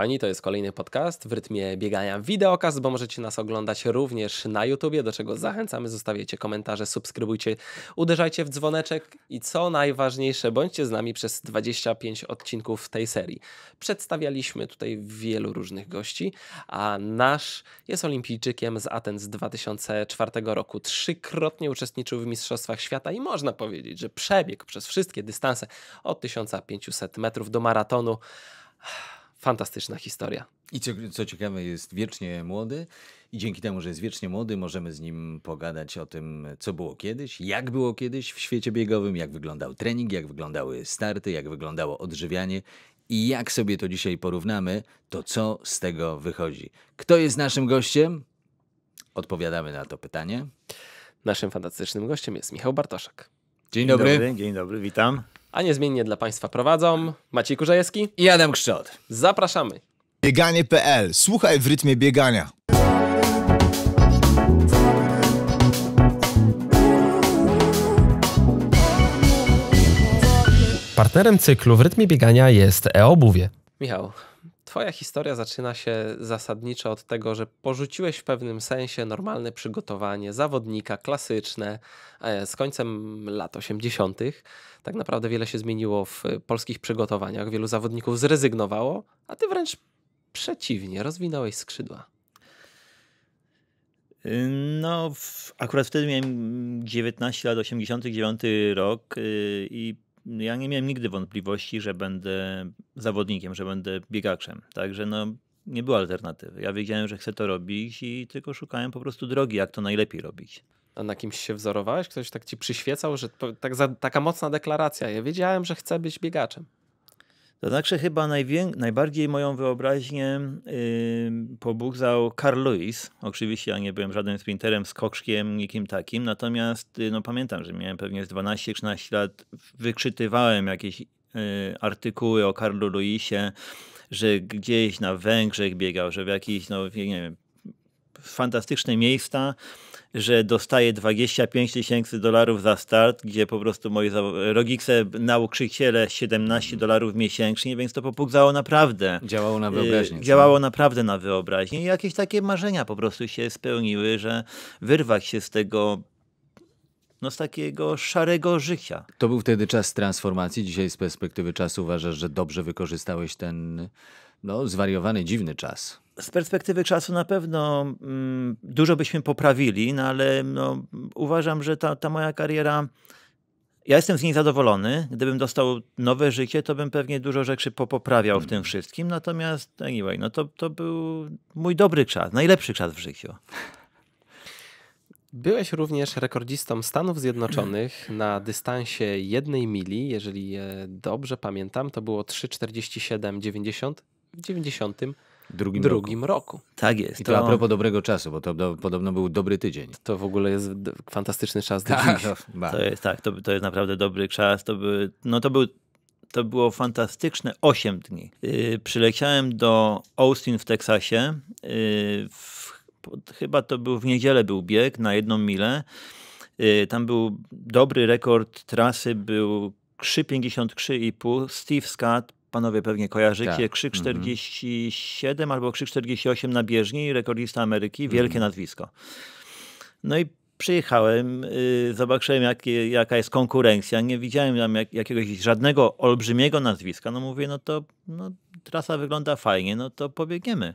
kochani, to jest kolejny podcast w rytmie biegania wideokast, bo możecie nas oglądać również na YouTubie, do czego zachęcamy. Zostawiajcie komentarze, subskrybujcie, uderzajcie w dzwoneczek i co najważniejsze, bądźcie z nami przez 25 odcinków tej serii. Przedstawialiśmy tutaj wielu różnych gości, a nasz jest olimpijczykiem z Aten z 2004 roku. Trzykrotnie uczestniczył w Mistrzostwach Świata i można powiedzieć, że przebiegł przez wszystkie dystanse od 1500 metrów do maratonu. Fantastyczna historia. I co, co, ciekawe, jest wiecznie młody i dzięki temu, że jest wiecznie młody, możemy z nim pogadać o tym, co było kiedyś, jak było kiedyś w świecie biegowym, jak wyglądał trening, jak wyglądały starty, jak wyglądało odżywianie i jak sobie to dzisiaj porównamy, to co z tego wychodzi. Kto jest naszym gościem? Odpowiadamy na to pytanie. Naszym fantastycznym gościem jest Michał Bartoszek. Dzień dobry. Dzień dobry, dzień dobry witam. A niezmiennie dla Państwa prowadzą Maciej Kurzajewski i Adam Kszczot. Zapraszamy. Bieganie.pl. Słuchaj w rytmie biegania. Partnerem cyklu w rytmie biegania jest e-obuwie. Michał, Twoja historia zaczyna się zasadniczo od tego, że porzuciłeś w pewnym sensie normalne przygotowanie zawodnika, klasyczne, e, z końcem lat 80. Tak naprawdę wiele się zmieniło w polskich przygotowaniach, wielu zawodników zrezygnowało, a ty wręcz przeciwnie, rozwinąłeś skrzydła. Y, no, akurat wtedy miałem 19 lat, 89 rok y, i ja nie miałem nigdy wątpliwości, że będę zawodnikiem, że będę biegaczem. Także no, nie było alternatywy. Ja wiedziałem, że chcę to robić i tylko szukałem po prostu drogi, jak to najlepiej robić. A na kimś się wzorowałeś? Ktoś tak ci przyświecał, że to, tak za, taka mocna deklaracja. Ja wiedziałem, że chcę być biegaczem. To znaczy chyba najbardziej moją wyobraźnię yy, pobudzał Carl Lewis. Oczywiście ja nie byłem żadnym sprinterem, skoczkiem, nikim takim. Natomiast yy, no, pamiętam, że miałem pewnie z 12-13 lat, wykrzytywałem jakieś yy, artykuły o Karlu Lewisie, że gdzieś na Węgrzech biegał, że w jakichś, no nie wiem, fantastyczne miejsca że dostaję 25 tysięcy dolarów za start, gdzie po prostu moi rogice nauczyciele 17 dolarów miesięcznie, więc to popugzało naprawdę. Działało na y, wyobraźnię. Działało naprawdę na wyobraźnię i jakieś takie marzenia po prostu się spełniły, że wyrwać się z tego no z takiego szarego życia. To był wtedy czas transformacji. Dzisiaj z perspektywy czasu uważasz, że dobrze wykorzystałeś ten no, zwariowany, dziwny czas z perspektywy czasu na pewno mm, dużo byśmy poprawili, no ale no, uważam, że ta, ta moja kariera. Ja jestem z niej zadowolony. Gdybym dostał nowe życie, to bym pewnie dużo rzeczy popoprawiał w tym mhm. wszystkim. Natomiast, anyway, no to, to był mój dobry czas, najlepszy czas w życiu. Byłeś również rekordzistą Stanów Zjednoczonych na dystansie jednej mili. Jeżeli dobrze pamiętam, to było 3,47,90 w 90 drugim, drugim roku. roku. Tak jest. I to, to a propos dobrego czasu, bo to do, podobno był dobry tydzień. To w ogóle jest fantastyczny czas. Tak, to, to, jest, tak, to, to jest naprawdę dobry czas. To, by, no to był to było fantastyczne 8 dni. Yy, przyleciałem do Austin w Teksasie. Yy, w, chyba to był w niedzielę był bieg na jedną milę. Yy, tam był dobry rekord trasy, był 3,53,5. Steve Scott panowie pewnie kojarzycie, tak. Krzyk 47 mm -hmm. albo Krzyk 48 na bieżni, rekordista Ameryki, wielkie mm -hmm. nazwisko. No i przyjechałem, y, zobaczyłem jak, jaka jest konkurencja, nie widziałem tam jak, jakiegoś żadnego olbrzymiego nazwiska, no mówię, no to no, trasa wygląda fajnie, no to pobiegniemy.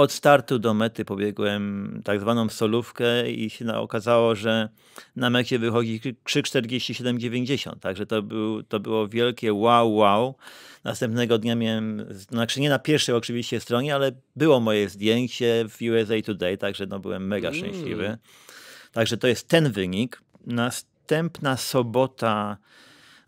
od startu do mety pobiegłem tak zwaną solówkę i się okazało, że na mecie wychodzi 3,47,90. Także to, był, to było wielkie wow, wow. Następnego dnia miałem, znaczy nie na pierwszej oczywiście stronie, ale było moje zdjęcie w USA Today, także no byłem mega mm. szczęśliwy. Także to jest ten wynik. Następna sobota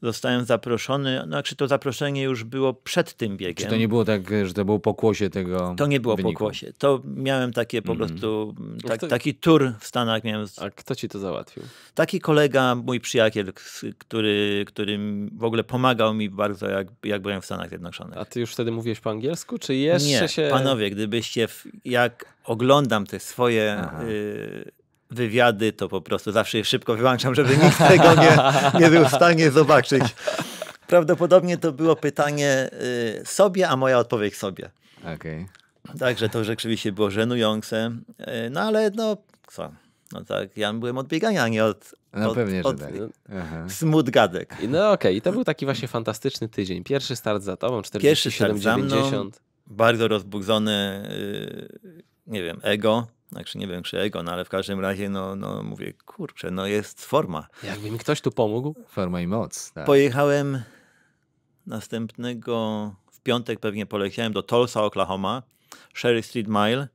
zostałem zaproszony. No, czy znaczy to zaproszenie już było przed tym biegiem? Czy to nie było tak, że to było pokłosie tego? To nie było pokłosie. To miałem takie po mm. prostu tak, kto... taki tour w Stanach. Miałem... A kto ci to załatwił? Taki kolega, mój przyjaciel, który, który w ogóle pomagał mi bardzo, jak, jak byłem w Stanach Zjednoczonych. A ty już wtedy mówiłeś po angielsku, czy jeszcze nie, się... panowie, gdybyście, w, jak oglądam te swoje y, wywiady, to po prostu zawsze je szybko wyłączam, żeby nikt tego nie, nie był w stanie zobaczyć. Prawdopodobnie to było pytanie y, sobie, a moja odpowiedź sobie. Okay. Także to rzeczywiście było żenujące. Y, no ale no co? No tak, ja byłem od biegania, a nie od, no od, pewnie, od, tak. smut gadek. No okej, okay. i to był taki właśnie fantastyczny tydzień. Pierwszy start za tobą, 47, Pierwszy start 90. Bardzo rozbudzony, y, nie wiem, ego Także znaczy, nie wiem, czy Egon, ale w każdym razie, no, no mówię, kurczę, no jest forma. Jakby mi ktoś tu pomógł. Forma i moc. Tak. Pojechałem następnego, w piątek pewnie poleciałem do Tulsa, Oklahoma, Sherry Street Mile.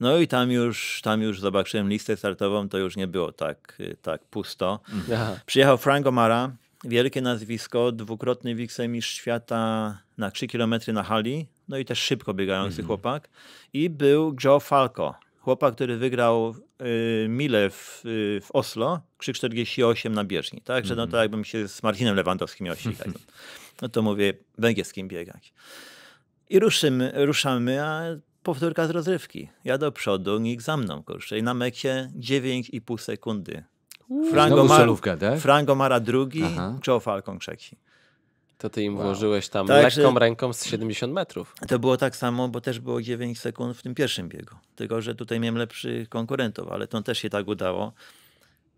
No i tam już, tam już zobaczyłem listę startową, to już nie było tak, tak pusto. Mhm. Aha. Przyjechał Frank O'Mara, wielkie nazwisko, dwukrotny wicemistrz świata na 3 km na hali, no i też szybko biegający mhm. chłopak. I był Joe Falco, chłopak, który wygrał y, Mile w, y, w, Oslo, krzyk 48 na bieżni. Także no to mhm. jakbym się z Marcinem Lewandowskim miał ścigać. No to mówię, węgierskim biegać. I ruszymy, ruszamy, a powtórka z rozrywki. Ja do przodu, nikt za mną, kurczę. I na mecie 9,5 sekundy. Frango, Mar- tak? Frango Mara drugi, Joe Falcon trzeci. To ty im wow. włożyłeś tam tak, lekką ręką z 70 metrów. To było tak samo, bo też było 9 sekund w tym pierwszym biegu. Tylko, że tutaj miałem lepszych konkurentów, ale to też się tak udało.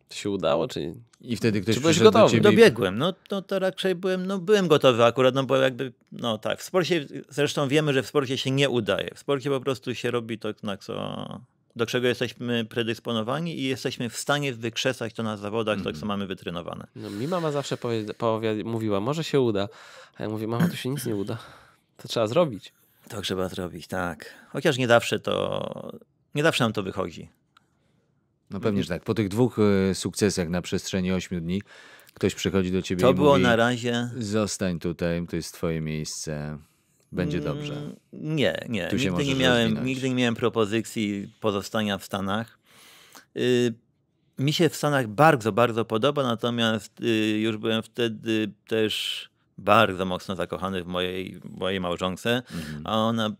To się udało, czy... I wtedy ktoś czy byłeś gotowy? Do ciebie... Dobiegłem, no to, no to raczej byłem, no byłem gotowy akurat, no bo jakby, no tak, w sporcie, zresztą wiemy, że w sporcie się nie udaje. W sporcie po prostu się robi to, na tak, co do czego jesteśmy predysponowani i jesteśmy w stanie wykrzesać to na zawodach, tak mm. to co mamy wytrenowane. No, mi mama zawsze powie, powie, mówiła, może się uda, a ja mówię, mama, to się nic nie uda, to trzeba zrobić. To trzeba zrobić, tak. Chociaż nie zawsze to, nie zawsze nam to wychodzi. No pewnie, że tak. Po tych dwóch e, sukcesach na przestrzeni ośmiu dni ktoś przychodzi do ciebie to i było mówi, na razie. Zostań tutaj, to jest twoje miejsce będzie dobrze. Mm, nie, nie. Tu nigdy, nie miałem, nigdy nie miałem propozycji pozostania w Stanach. Y, mi się w Stanach bardzo, bardzo podoba, natomiast y, już byłem wtedy też bardzo mocno zakochany w mojej, mojej małżonce, mhm. a ona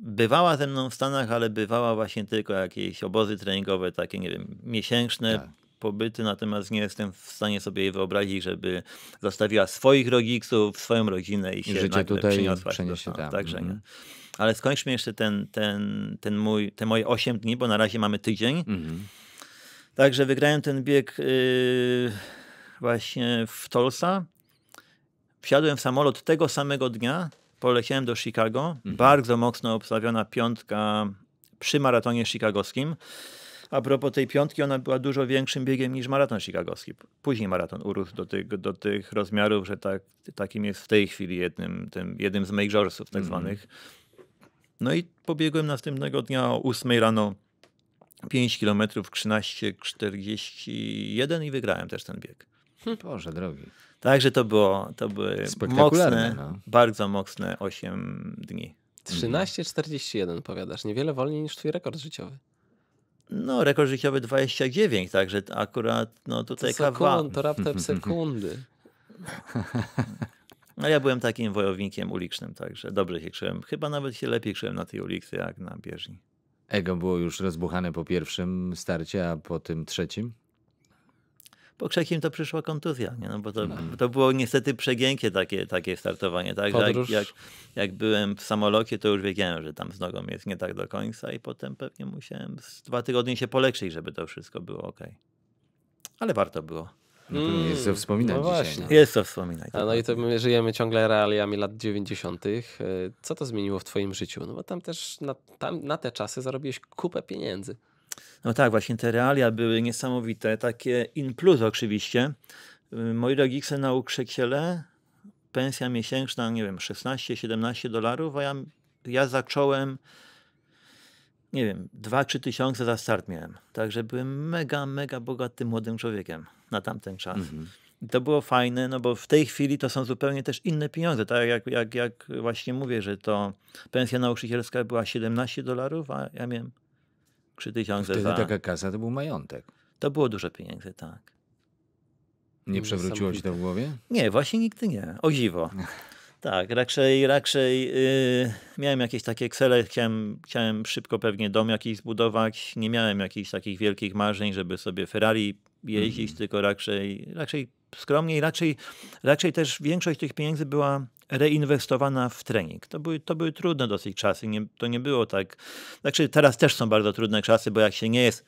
bywała ze mną w Stanach, ale bywała właśnie tylko jakieś obozy treningowe, takie nie wiem, miesięczne, tak pobyty, natomiast nie jestem w stanie sobie jej wyobrazić, żeby zostawiła swoich rodziców, swoją rodzinę i się Życie tutaj przyniosła. Przeniesie tam. Tak. Także mm nie. Ale skończmy jeszcze ten, ten, ten mój, te moje 8 dni, bo na razie mamy tydzień. Mm -hmm. Także wygrałem ten bieg yy, właśnie w Tolsa. Wsiadłem w samolot tego samego dnia, poleciałem do Chicago. Mm -hmm. Bardzo mocno obstawiona piątka przy maratonie chicagowskim. A propos tej piątki, ona była dużo większym biegiem niż maraton chicagowski. Później maraton urósł do tych, do tych rozmiarów, że tak, takim jest w tej chwili jednym, tym, jednym z majorsów tak mhm. zwanych. No i pobiegłem następnego dnia o 8 rano 5 km 13,41 i wygrałem też ten bieg. Hm. Boże drogi. Także to było, to były mocne, no. bardzo mocne 8 dni. 13,41 powiadasz, niewiele wolniej niż twój rekord życiowy. No, rekord życiowy 29, także akurat no tutaj to kawa... sekund, To raptem sekundy. No ja byłem takim wojownikiem ulicznym, także dobrze się krzyłem. Chyba nawet się lepiej krzyłem na tej ulicy, jak na bieżni. Ego było już rozbuchane po pierwszym starcie, a po tym trzecim? po Krzekim to przyszła kontuzja, nie? No bo to, no. to było niestety przegiękie takie, takie startowanie. Tak? Jak, jak, jak, byłem w samolocie, to już wiedziałem, że tam z nogą jest nie tak do końca i potem pewnie musiałem z dwa tygodnie się polekszyć, żeby to wszystko było ok. Ale warto było. No jest co mm, wspominać no dzisiaj, no. Jest co wspominać. A no i to my żyjemy ciągle realiami lat 90. E, co to zmieniło w twoim życiu? No bo tam też na, tam, na te czasy zarobiłeś kupę pieniędzy. No tak, właśnie te realia były niesamowite, takie in plus oczywiście. Y, moi rodzice nauczyciele, pensja miesięczna, nie wiem, 16-17 dolarów, a ja, ja zacząłem nie wiem, 2-3 tysiące za start miałem. Także byłem mega, mega bogatym młodym człowiekiem na tamten czas. Mhm. I to było fajne, no bo w tej chwili to są zupełnie też inne pieniądze. Tak jak, jak, jak właśnie mówię, że to pensja nauczycielska była 17 dolarów, a ja miałem 3000 Wtedy za... taka kasa to był majątek. To było dużo pieniędzy, tak. Nie przewróciło ci to w głowie? Nie, właśnie nigdy nie. O dziwo. Tak, raczej, raczej yy, miałem jakieś takie cele, chciałem, chciałem szybko pewnie dom jakiś zbudować. Nie miałem jakichś takich wielkich marzeń, żeby sobie Ferrari jeździć, mm. tylko raczej, raczej skromniej. Raczej, raczej też większość tych pieniędzy była reinwestowana w trening. To były, to były trudne dosyć czasy, nie, to nie było tak. Znaczy teraz też są bardzo trudne czasy, bo jak się nie jest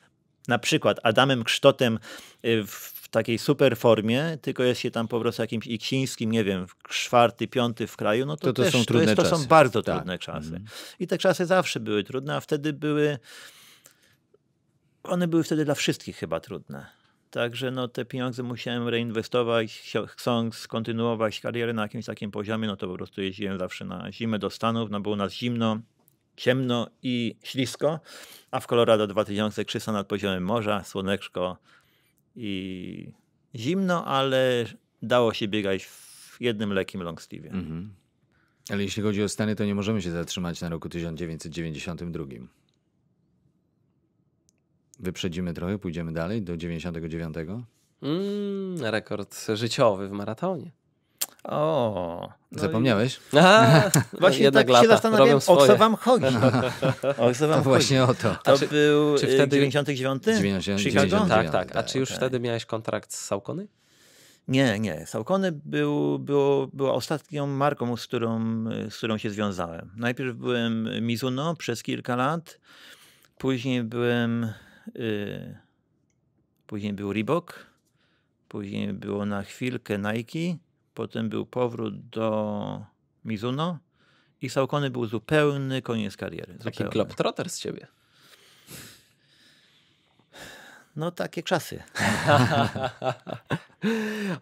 na przykład Adamem Krztotem y, w takiej super formie, tylko jest się tam po prostu jakimś Iksińskim, nie wiem, czwarty, piąty w kraju, no to, to, to też, są trudne to, jest, to są bardzo tak. trudne czasy. Mm. I te czasy zawsze były trudne, a wtedy były one były wtedy dla wszystkich chyba trudne. Także no, te pieniądze musiałem reinwestować, chcąc kontynuować karierę na jakimś takim poziomie, no to po prostu jeździłem zawsze na zimę do Stanów, no było nas zimno, ciemno i ślisko, a w Colorado 2300 nad poziomem morza, słoneczko i zimno, ale dało się biegać w jednym lekkim longsleeve. Mhm. Ale jeśli chodzi o Stany, to nie możemy się zatrzymać na roku 1992. Wyprzedzimy trochę, pójdziemy dalej do 99. Mm, rekord życiowy w maratonie. O. No Zapomniałeś? I... No, no, właśnie tak lata. się zastanawiam, o co wam chodzi. O co wam to właśnie chodzi. o to. To czy, był czy y, wtedy... 99? 99 Tak, tak. A tak. czy już okay. wtedy miałeś kontrakt z Saucony? Nie, nie. Saucony był, było, była ostatnią marką, z którą, y, z którą się związałem. Najpierw byłem Mizuno przez kilka lat, później byłem Y, później był Reebok, później było na chwilkę Nike, potem był powrót do Mizuno i Saucony był zupełny koniec kariery. Taki zupełny. kloptroter z ciebie. No takie czasy.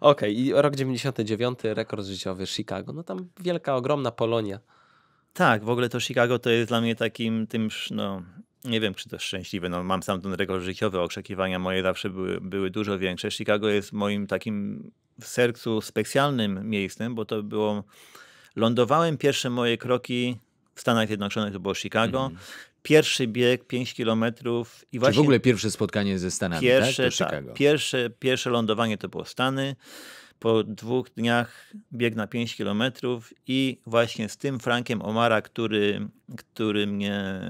Okej, okay. i rok 99, rekord życiowy Chicago. No tam wielka, ogromna Polonia. Tak, w ogóle to Chicago to jest dla mnie takim tym, no, nie wiem, czy to szczęśliwe. No, mam sam ten rekord życiowy, oczekiwania moje zawsze były, były dużo większe. Chicago jest moim takim w sercu specjalnym miejscem, bo to było. Lądowałem pierwsze moje kroki w Stanach Zjednoczonych, to było Chicago. Mm. Pierwszy bieg, 5 kilometrów i właśnie. Czy w ogóle pierwsze spotkanie ze Stanami? Tak? Pierwsze, tak? Chicago. pierwsze, pierwsze lądowanie to było Stany po dwóch dniach bieg na 5 km i właśnie z tym Frankiem Omara, który, który, mnie,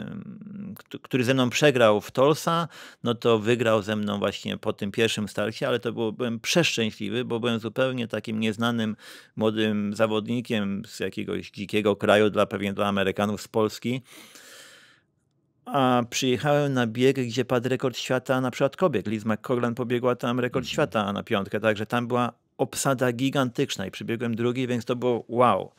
który ze mną przegrał w Tolsa, no to wygrał ze mną właśnie po tym pierwszym starcie, ale to było, byłem przeszczęśliwy, bo byłem zupełnie takim nieznanym młodym zawodnikiem z jakiegoś dzikiego kraju, dla pewnie dla Amerykanów z Polski a przyjechałem na bieg, gdzie padł rekord świata na przykład kobiet. Liz McCoglan pobiegła tam rekord mhm. świata na piątkę, także tam była obsada gigantyczna i przybiegłem drugi, więc to było wow.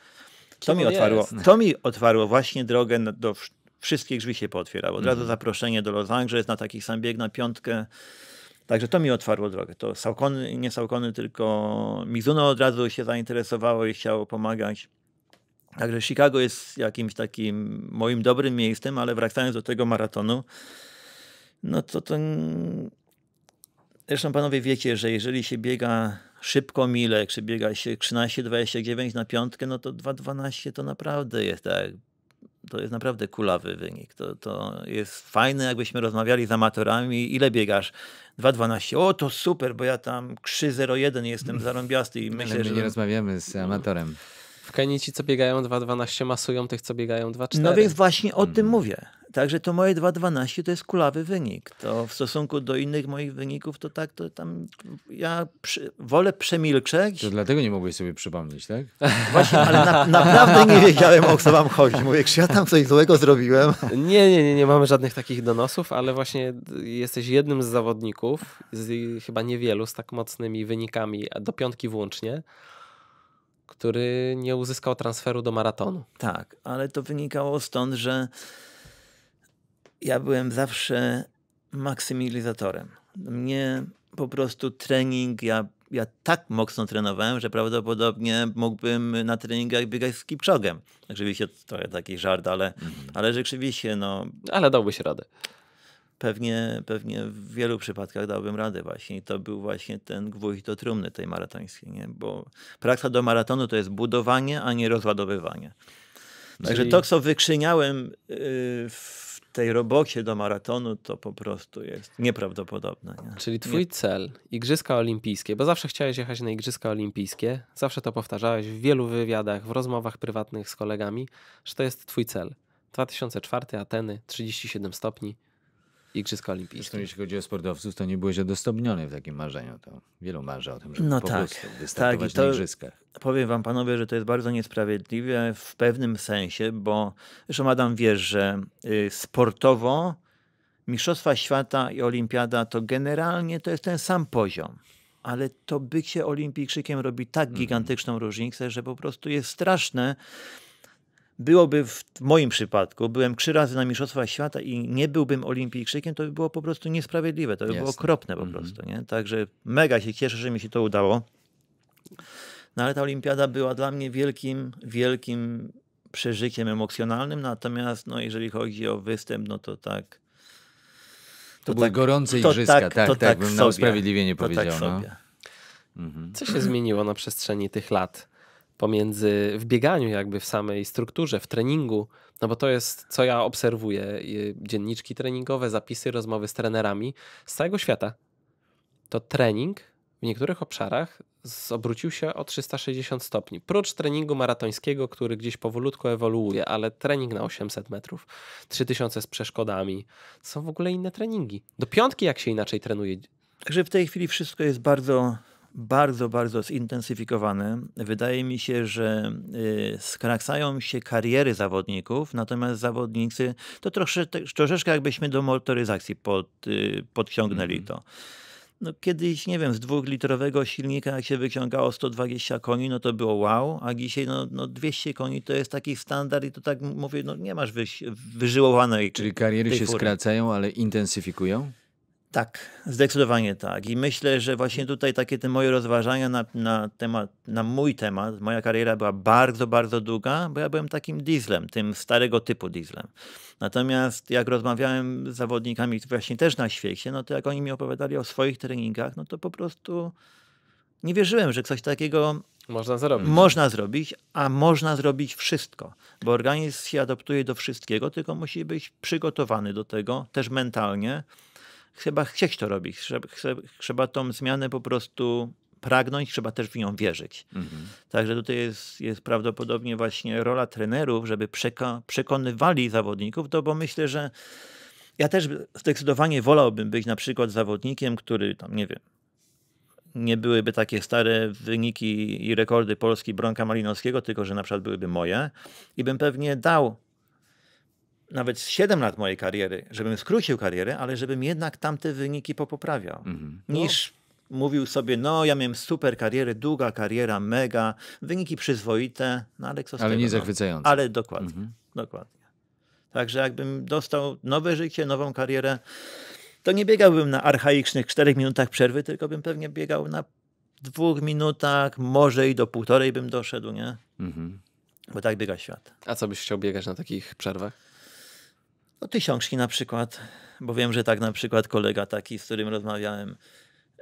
To mi, otwarło, to mi otwarło właśnie drogę do wszystkich drzwi się pootwierało. Od razu mhm. zaproszenie do Los Angeles na taki sam bieg na piątkę. Także to mi otwarło drogę. To Saucony, nie Saucony, tylko Mizuno od razu się zainteresowało i chciało pomagać. Także Chicago jest jakimś takim moim dobrym miejscem, ale wracając do tego maratonu, no to to... Zresztą panowie wiecie, że jeżeli się biega Szybko mile, jak biega się 13,29 na piątkę, no to 2,12 to naprawdę jest tak. To jest naprawdę kulawy wynik. To, to jest fajne, jakbyśmy rozmawiali z amatorami, ile biegasz? 2,12. O, to super, bo ja tam 3,01 jestem zarąbiasty i myślę, Ale my nie rozmawiamy z no. amatorem. W Kenii ci, co biegają 2,12 masują tych, co biegają 2,4. No więc właśnie o mm. tym mówię, Także to moje 2.12 to jest kulawy wynik. To w stosunku do innych moich wyników, to tak, to tam ja przy, wolę przemilczeć. To dlatego nie mogłeś sobie przypomnieć, tak? Właśnie, ale na, naprawdę nie wiedziałem, o co wam chodzi. Mówię, czy ja tam coś złego zrobiłem? Nie, nie, nie, nie mamy żadnych takich donosów, ale właśnie jesteś jednym z zawodników, z, chyba niewielu, z tak mocnymi wynikami, do piątki włącznie który nie uzyskał transferu do maratonu. Tak, ale to wynikało stąd, że ja byłem zawsze maksymilizatorem. Mnie po prostu trening, ja, ja tak mocno trenowałem, że prawdopodobnie mógłbym na treningach biegać z kipczogiem. Oczywiście to jest taki żart, ale, mhm. ale rzeczywiście no... Ale dałbyś radę. Pewnie, pewnie w wielu przypadkach dałbym radę właśnie i to był właśnie ten gwóźdź do trumny tej maratońskiej, nie? bo praktyka do maratonu to jest budowanie, a nie rozładowywanie. Także Czyli... to, co wykrzyniałem y, w tej robocie do maratonu to po prostu jest nieprawdopodobne. Nie? Czyli twój nie... cel, Igrzyska Olimpijskie, bo zawsze chciałeś jechać na Igrzyska Olimpijskie, zawsze to powtarzałeś w wielu wywiadach, w rozmowach prywatnych z kolegami, że to jest twój cel. 2004 Ateny, 37 stopni, Igrzyska Olimpijskie. Zresztą jeśli chodzi o sportowców, to nie byłeś odostępniony w takim marzeniu. To wielu marzy o tym, żeby no po tak, prostu tak, wystartować tak, na Igrzyskach. Powiem wam panowie, że to jest bardzo niesprawiedliwe w pewnym sensie, bo zresztą Adam wiesz, że y, sportowo Mistrzostwa Świata i Olimpiada to generalnie to jest ten sam poziom ale to bycie olimpijczykiem robi tak mhm. gigantyczną różnicę, że po prostu jest straszne, byłoby w moim przypadku, byłem trzy razy na Mistrzostwach Świata i nie byłbym olimpijczykiem, to by było po prostu niesprawiedliwe, to by Jasne. było okropne po mhm. prostu. Nie? Także mega się cieszę, że mi się to udało. No ale ta olimpiada była dla mnie wielkim, wielkim przeżyciem emocjonalnym, natomiast no, jeżeli chodzi o występ, no to tak... To, to były tak, gorące igrzyska, tak, tak, to tak, tak bym sobie, na usprawiedliwienie tak powiedział. Tak no. Mhm. Co się zmieniło na przestrzeni tych lat? pomiędzy w bieganiu, jakby w samej strukturze, w treningu, no bo to jest, co ja obserwuję, dzienniczki treningowe, zapisy, rozmowy z trenerami z całego świata. To trening w niektórych obszarach obrócił się o 360 stopni. Prócz treningu maratońskiego, który gdzieś powolutku ewoluuje, ale trening na 800 metrów, 3000 z przeszkodami, są w ogóle inne treningi. Do piątki jak się inaczej trenuje? Także w tej chwili wszystko jest bardzo bardzo, bardzo zintensyfikowane. Wydaje mi się, że y, skracają się kariery zawodników, natomiast zawodnicy to trosze, troszeczkę jakbyśmy do motoryzacji pod, y, podciągnęli mhm. to. No, kiedyś, nie wiem, z dwulitrowego silnika, jak się wyciągało 120 koni, no to było wow, a dzisiaj no, no 200 koni to jest taki standard i to tak mówię, no nie masz wyś, wyżyłowanej. Czyli kariery się fury. skracają, ale intensyfikują? Tak, zdecydowanie tak. I myślę, że właśnie tutaj takie te moje rozważania na, na, temat, na mój temat, moja kariera była bardzo, bardzo długa, bo ja byłem takim dieslem, tym starego typu dieslem. Natomiast jak rozmawiałem z zawodnikami właśnie też na świecie, no to jak oni mi opowiadali o swoich treningach, no to po prostu nie wierzyłem, że coś takiego można zrobić. Można zrobić, a można zrobić wszystko, bo organizm się adaptuje do wszystkiego, tylko musi być przygotowany do tego, też mentalnie chyba chcieć to robić. Trzeba, tą zmianę po prostu pragnąć, trzeba też w nią wierzyć. Mhm. Także tutaj jest, jest prawdopodobnie właśnie rola trenerów, żeby przeka- przekonywali zawodników, to bo myślę, że ja też zdecydowanie wolałbym być na przykład zawodnikiem, który tam, nie wiem, nie byłyby takie stare wyniki i rekordy Polski Bronka Malinowskiego, tylko że na przykład byłyby moje i bym pewnie dał nawet 7 lat mojej kariery, żebym skrócił karierę, ale żebym jednak tamte wyniki popoprawiał. Mhm. Niż no. mówił sobie, no ja miałem super karierę, długa kariera, mega, wyniki przyzwoite, no ale co z ale nie no? zachwycające. Ale dokładnie, mhm. dokładnie. Także jakbym dostał nowe życie, nową karierę, to nie biegałbym na archaicznych 4 minutach przerwy, tylko bym pewnie biegał na dwóch minutach, może i do półtorej bym doszedł, nie? Mhm. Bo tak biega świat. A co byś chciał biegać na takich przerwach? No, tysiączki na przykład, bo wiem, że tak na przykład kolega taki, z którym rozmawiałem,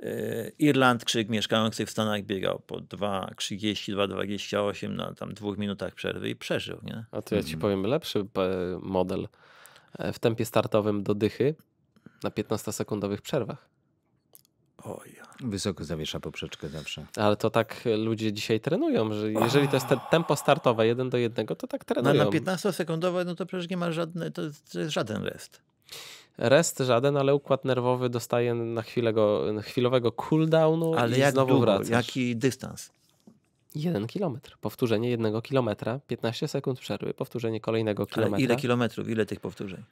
yy, Irlandczyk mieszkający w Stanach biegał po 2,30, 2,28 na tam dwóch minutach przerwy i przeżył. Nie? A to ja ci mhm. powiem lepszy e, model. E, w tempie startowym do dychy na 15-sekundowych przerwach. Oj, Wysoko zawiesza poprzeczkę zawsze. Ale to tak ludzie dzisiaj trenują, że jeżeli to jest te tempo startowe jeden do jednego, to tak trenują. No, na 15-sekundowe no to przecież nie ma żadne, to, to jest żaden rest. Rest żaden, ale układ nerwowy dostaje na chwilę go, na chwilowego cooldownu ale i jak znowu wraca. jaki dystans? Jeden kilometr. Powtórzenie jednego kilometra, 15 sekund przerwy, powtórzenie kolejnego kilometra. Ale ile kilometrów, ile tych powtórzeń?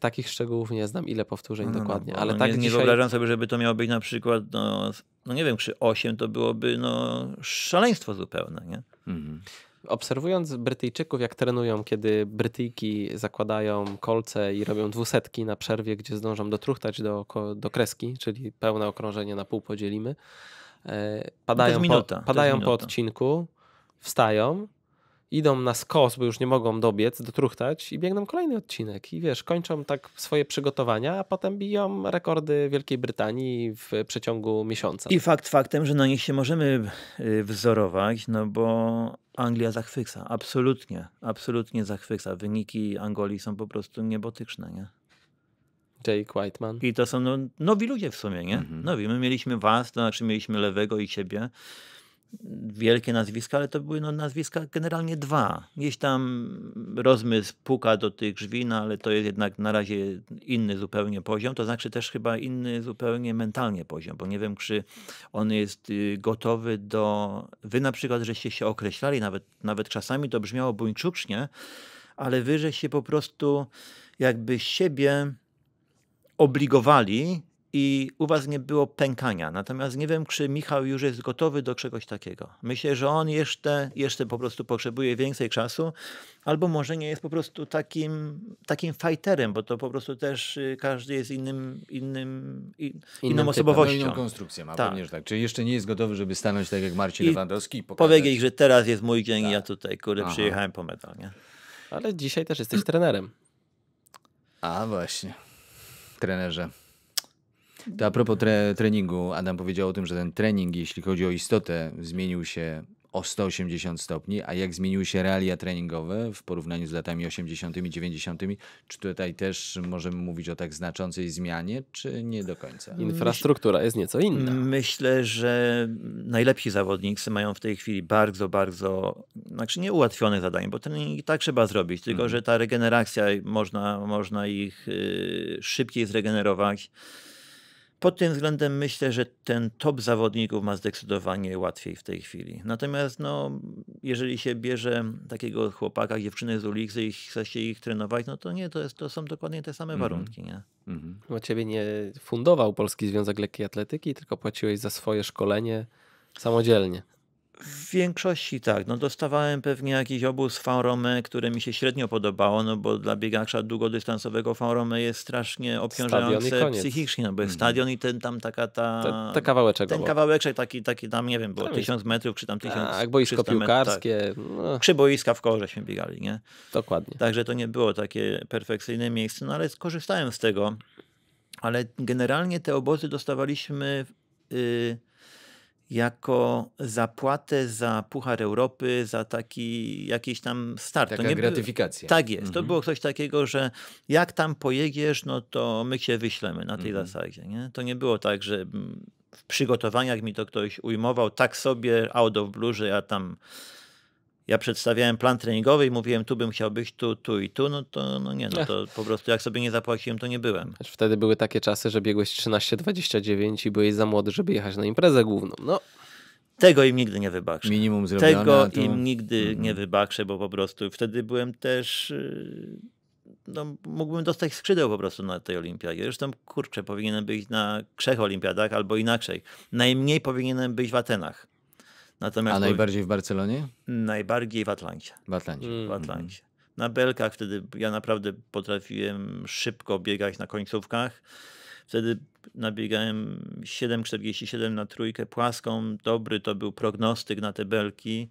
takich szczegółów nie znam, ile powtórzeń no, no, no dokładnie, no, ale no, tak nie, dzisiaj... nie wyobrażam sobie, żeby to miało być na przykład, no, no nie wiem, czy 8 to byłoby no, szaleństwo zupełne, nie? Mhm. Obserwując Brytyjczyków, jak trenują, kiedy Brytyjki zakładają kolce i robią dwusetki na przerwie, gdzie zdążą дотruchtać do, do kreski, czyli pełne okrążenie na pół podzielimy, padają, minuta, po, padają po odcinku, wstają, idą na skos, bo już nie mogą dobiec, dotruchtać i biegną kolejny odcinek. I wiesz, kończą tak swoje przygotowania, a potem biją rekordy Wielkiej Brytanii w przeciągu miesiąca. I fakt faktem, że na nich się możemy y, wzorować, no bo Anglia zachwyca. Absolutnie, absolutnie zachwyca. Wyniki Angolii są po prostu niebotyczne, nie? Jake Whiteman. I to są no, nowi ludzie w sumie, nie? Mhm. Nowi. My mieliśmy was, to znaczy mieliśmy lewego i siebie wielkie nazwiska, ale to były no, nazwiska generalnie dwa. Gdzieś tam rozmysł puka do tych drzwi, no, ale to jest jednak na razie inny zupełnie poziom, to znaczy też chyba inny zupełnie mentalnie poziom, bo nie wiem, czy on jest y, gotowy do... Wy na przykład, żeście się określali, nawet, nawet czasami to brzmiało buńczucznie, ale wy, się po prostu jakby siebie obligowali i u was nie było pękania. Natomiast nie wiem, czy Michał już jest gotowy do czegoś takiego. Myślę, że on jeszcze, jeszcze po prostu potrzebuje więcej czasu, albo może nie jest po prostu takim, takim fighterem, bo to po prostu też y, każdy jest innym, innym, in, inną osobowością. No inną konstrukcję ma, tak. tak. Czyli jeszcze nie jest gotowy, żeby stanąć tak jak Marcin I Lewandowski i pokazać. Powiedzieć, że teraz jest mój dzień tak. i ja tutaj, kurde, Aha. przyjechałem po medal, nie? Ale dzisiaj też jesteś trenerem. A właśnie, trenerze. To a propos tre treningu, Adam powiedział o tym, że ten trening, jeśli chodzi o istotę, zmienił się o 180 stopni, a jak zmieniły się realia treningowe w porównaniu z latami 80., -tymi, 90., czy tutaj też możemy mówić o tak znaczącej zmianie, czy nie do końca? Mm. Infrastruktura jest nieco inna. Myślę, że najlepsi zawodnicy mają w tej chwili bardzo, bardzo, znaczy nie ułatwione zadanie, bo trening tak trzeba zrobić, tylko mm. że ta regeneracja, można, można ich y, szybciej zregenerować pod tym względem myślę, że ten top zawodników ma zdecydowanie łatwiej w tej chwili. Natomiast no, jeżeli się bierze takiego chłopaka, dziewczyny z ulicy i chce się ich trenować, no to nie, to, jest, to są dokładnie te same mhm. warunki. Nie? Mm Bo no, ciebie nie fundował Polski Związek Lekkiej Atletyki, tylko płaciłeś za swoje szkolenie samodzielnie. W większości tak. No, dostawałem pewnie jakiś obóz Faurome, które mi się średnio podobało, no bo dla biegacza długodystansowego Faurome jest strasznie obciążające psychicznie, no bo jest mm stadion i ten tam taka ta... Te, te kawałeczek. Ten kawałeczek taki, taki tam, nie wiem, było tam metrów czy tam A, jak boisko piłkarskie. Metrów, tak. no. boiska w korze się biegali, nie? Dokładnie. Także to nie było takie perfekcyjne miejsce, no ale skorzystałem z tego. Ale generalnie te obozy dostawaliśmy... Yy, jako zapłatę za Puchar Europy, za taki jakiś tam start. Taka to nie gratyfikacja. Tak jest. Mhm. To było coś takiego, że jak tam pojedziesz, no to my cię wyślemy na tej mhm. zasadzie. Nie? To nie było tak, że w przygotowaniach mi to ktoś ujmował tak sobie out of blue, że ja tam ja przedstawiałem plan treningowy i mówiłem, tu bym chciał być, tu, tu i tu, no to no nie, no to po prostu jak sobie nie zapłaciłem, to nie byłem. Wtedy były takie czasy, że biegłeś 13,29 i byłeś za młody, żeby jechać na imprezę główną. No, tego im nigdy nie wybaczę. Minimum zrobione. Tego to... im nigdy mm. nie wybaczę, bo po prostu wtedy byłem też... Y, no, mógłbym dostać skrzydeł po prostu na tej olimpiadzie. Zresztą, kurczę, powinienem być na trzech olimpiadach albo inaczej. Najmniej powinienem być w Atenach. Natomiast A najbardziej w Barcelonie? Najbardziej w Atlancie. W Atlancie. Mm. W Atlancie. Na belkach wtedy ja naprawdę potrafiłem szybko biegać na końcówkach. Wtedy nabiegałem 7,47 na trójkę płaską. Dobry to był prognostyk na te belki.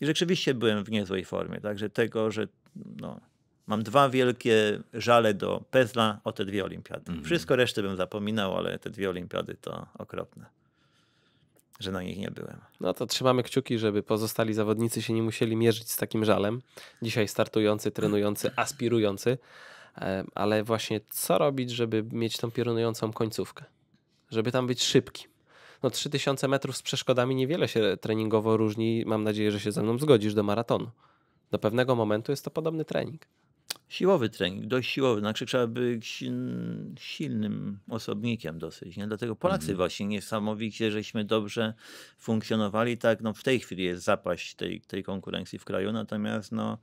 I rzeczywiście byłem w niezłej formie. Także tego, że no, mam dwa wielkie żale do Pezla o te dwie olimpiady. Mm. Wszystko resztę bym zapominał, ale te dwie olimpiady to okropne że na nich nie byłem. No to trzymamy kciuki, żeby pozostali zawodnicy się nie musieli mierzyć z takim żalem. Dzisiaj startujący, trenujący, aspirujący, e, ale właśnie co robić, żeby mieć tą piorunującą końcówkę? Żeby tam być szybki. No 3000 metrów z przeszkodami niewiele się treningowo różni. Mam nadzieję, że się ze mną zgodzisz do maratonu. Do pewnego momentu jest to podobny trening siłowy trening, dość siłowy. Znaczy trzeba być silnym osobnikiem dosyć. Nie? Dlatego Polacy mhm. właśnie niesamowicie, żeśmy dobrze funkcjonowali. Tak, no w tej chwili jest zapaść tej, tej konkurencji w kraju, natomiast no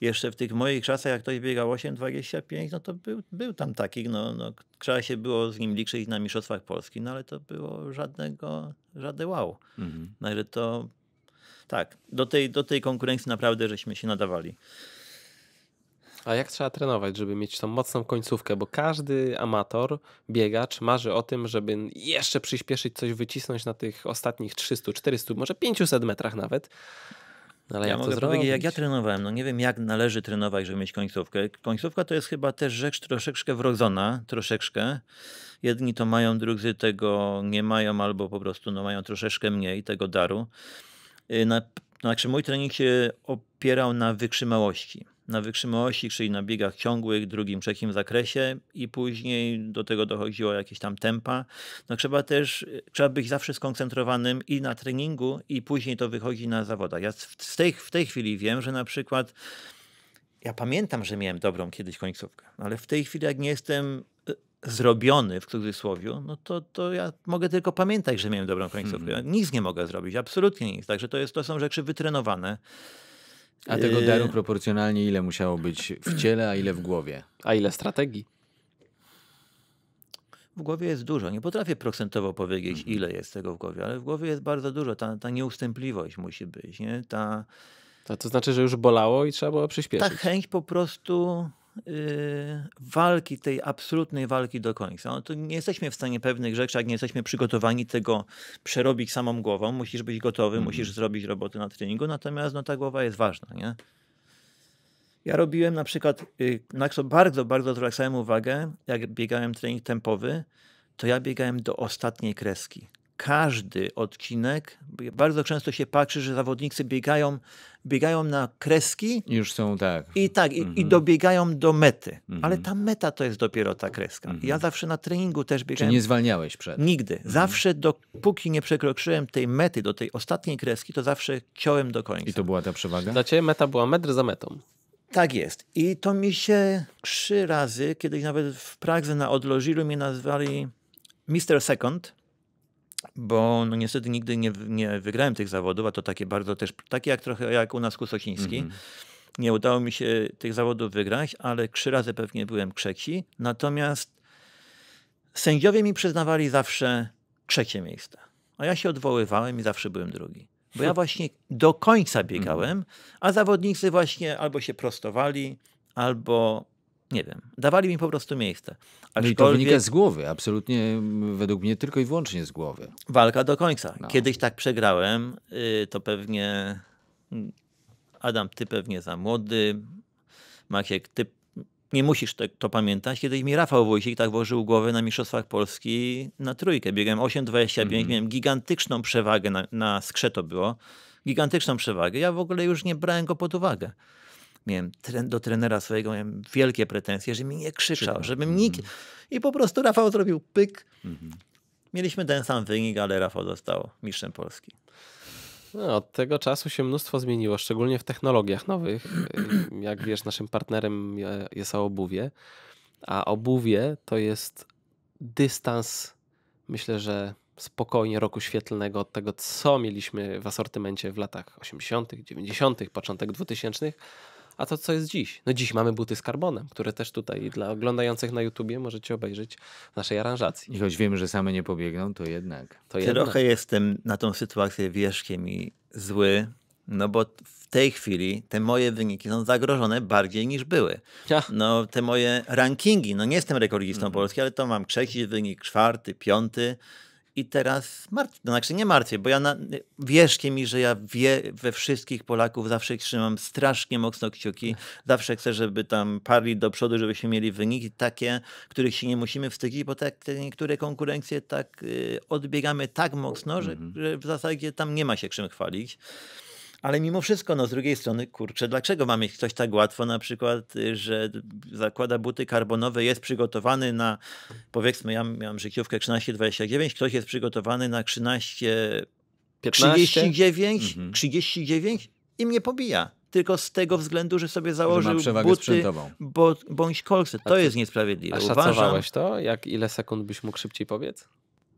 jeszcze w tych moich czasach, jak ktoś biegał 8,25, no to był, był tam taki, no, no trzeba się było z nim liczyć na mistrzostwach Polski, no ale to było żadnego, żadne wow. Mhm. Także to tak, do tej, do tej konkurencji naprawdę żeśmy się nadawali. A jak trzeba trenować, żeby mieć tą mocną końcówkę? Bo każdy amator, biegacz marzy o tym, żeby jeszcze przyspieszyć coś, wycisnąć na tych ostatnich 300, 400, może 500 metrach nawet. No ale ja jak mogę to powiedzieć, jak ja trenowałem, no nie wiem jak należy trenować, żeby mieć końcówkę. Końcówka to jest chyba też rzecz troszeczkę wrodzona, troszeczkę. Jedni to mają, drudzy tego nie mają albo po prostu no, mają troszeczkę mniej tego daru. Y, na, znaczy mój trening się opierał na wytrzymałości na wytrzymałości, czyli na biegach ciągłych, drugim, trzecim zakresie i później do tego dochodziło jakieś tam tempa. No trzeba też, trzeba być zawsze skoncentrowanym i na treningu i później to wychodzi na zawodach. Ja w tej, w tej chwili wiem, że na przykład ja pamiętam, że miałem dobrą kiedyś końcówkę, ale w tej chwili jak nie jestem e, zrobiony w cudzysłowie, no to, to ja mogę tylko pamiętać, że miałem dobrą końcówkę. Hmm. Nic nie mogę zrobić, absolutnie nic. Także to, jest, to są rzeczy wytrenowane. A tego yy. daru proporcjonalnie ile musiało być w ciele, a ile w głowie? A ile strategii? W głowie jest dużo. Nie potrafię procentowo powiedzieć, mhm. ile jest tego w głowie, ale w głowie jest bardzo dużo. Ta, ta nieustępliwość musi być. Nie? Ta, to, to znaczy, że już bolało i trzeba było przyspieszyć. Ta chęć po prostu Y, walki, tej absolutnej walki do końca. No to nie jesteśmy w stanie pewnych rzeczy, jak nie jesteśmy przygotowani tego przerobić samą głową. Musisz być gotowy, mm. musisz zrobić roboty na treningu, natomiast no, ta głowa jest ważna, nie? Ja robiłem na przykład, y, na co bardzo, bardzo zwracałem uwagę, jak biegałem trening tempowy, to ja biegałem do ostatniej kreski każdy odcinek. Bardzo często się patrzy, że zawodnicy biegają, biegają na kreski. Już są tak. I tak, i, mhm. dobiegają do mety. Mhm. Ale ta meta to jest dopiero ta kreska. Mhm. Ja zawsze na treningu też biegam. Czy nie zwalniałeś przed? Nigdy. Zawsze dopóki nie przekroczyłem tej mety, do tej ostatniej kreski, to zawsze ciąłem do końca. I to była ta przewaga? Dla ciebie meta była metr za metą. Tak jest. I to mi się trzy razy, kiedyś nawet w Pragze na odlożilu mnie nazwali Mr. Second bo no niestety nigdy nie, nie wygrałem tych zawodów, a to takie bardzo też, takie jak trochę jak u nas Kusociński. Mm -hmm. Nie udało mi się tych zawodów wygrać, ale trzy razy pewnie byłem trzeci. Natomiast sędziowie mi przyznawali zawsze trzecie miejsce. A ja się odwoływałem i zawsze byłem drugi. Bo ja właśnie do końca mhm. biegałem, a zawodnicy właśnie albo się prostowali, albo nie wiem. Dawali mi po prostu miejsce. Aczkolwiek... No i to wynika z głowy, absolutnie mm, według mnie tylko i wyłącznie z głowy. Walka do końca. No. Kiedyś tak przegrałem, y, to pewnie mm, Adam, ty pewnie za młody, Maciek, ty nie musisz to, to pamiętać. Kiedyś mi Rafał Wójcik tak włożył głowę na Mistrzostwach Polski na trójkę. Biegłem 8,25, mm. miałem gigantyczną przewagę, na, na skrze to było, gigantyczną przewagę. Ja w ogóle już nie brałem go pod uwagę miałem tre do trenera swojego miałem wielkie pretensje, że mi nie krzyczał, Krzyka. żebym nikt... Mm -hmm. I po prostu Rafał zrobił pyk. Mm -hmm. Mieliśmy ten sam wynik, ale Rafał został mistrzem Polski. No, od tego czasu się mnóstwo zmieniło, szczególnie w technologiach nowych. Jak wiesz, naszym partnerem e, jest obuwie, a obuwie to jest dystans, myślę, że spokojnie roku świetlnego od tego, co mieliśmy w asortymencie w latach 80., 90., początek 2000, a to, co jest dziś? No dziś mamy buty z karbonem, które też tutaj dla oglądających na YouTubie możecie obejrzeć w naszej aranżacji. I choć wiemy, że same nie pobiegną, to jednak. To Trochę jestem na tą sytuację wierzchiem i zły, no bo w tej chwili te moje wyniki są zagrożone bardziej niż były. No te moje rankingi, no nie jestem rekordzistą mm. Polski, ale to mam trzeci wynik, czwarty, piąty. I teraz martwię, to no znaczy nie martwię, bo ja na, wierzcie mi, że ja wie, we wszystkich Polaków zawsze trzymam strasznie mocno kciuki. Zawsze chcę, żeby tam parli do przodu, żebyśmy mieli wyniki takie, których się nie musimy wstydzić, bo tak, te niektóre konkurencje tak y, odbiegamy tak mocno, że, mhm. że w zasadzie tam nie ma się czym chwalić. Ale mimo wszystko, no z drugiej strony, kurczę, dlaczego mamy ktoś tak łatwo na przykład, y, że zakłada buty karbonowe, jest przygotowany na, powiedzmy, ja miałem życiówkę 13,29, ktoś jest przygotowany na 13,39, 15? Mhm. i mnie pobija tylko z tego względu, że sobie założył że buty sprzętową. Bo, bądź kolce. To jest niesprawiedliwe. A szacowałeś Uważam, to? Jak ile sekund byś mógł szybciej powiedz?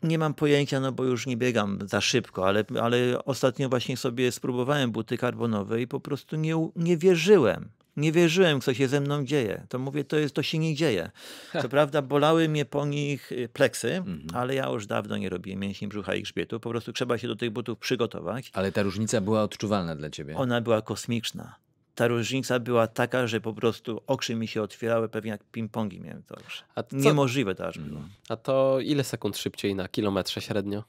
Nie mam pojęcia, no bo już nie biegam za szybko, ale, ale ostatnio właśnie sobie spróbowałem buty karbonowe i po prostu nie, nie wierzyłem. Nie wierzyłem, co się ze mną dzieje. To mówię, to, jest, to się nie dzieje. Co prawda bolały mnie po nich y, pleksy, mhm. ale ja już dawno nie robiłem mięśni brzucha i grzbietu. Po prostu trzeba się do tych butów przygotować. Ale ta różnica była odczuwalna dla ciebie? Ona była kosmiczna ta różnica była taka, że po prostu oczy mi się otwierały pewnie jak ping-pongi miałem to już. A to Niemożliwe to aż mm. było. A to ile sekund szybciej na kilometrze średnio?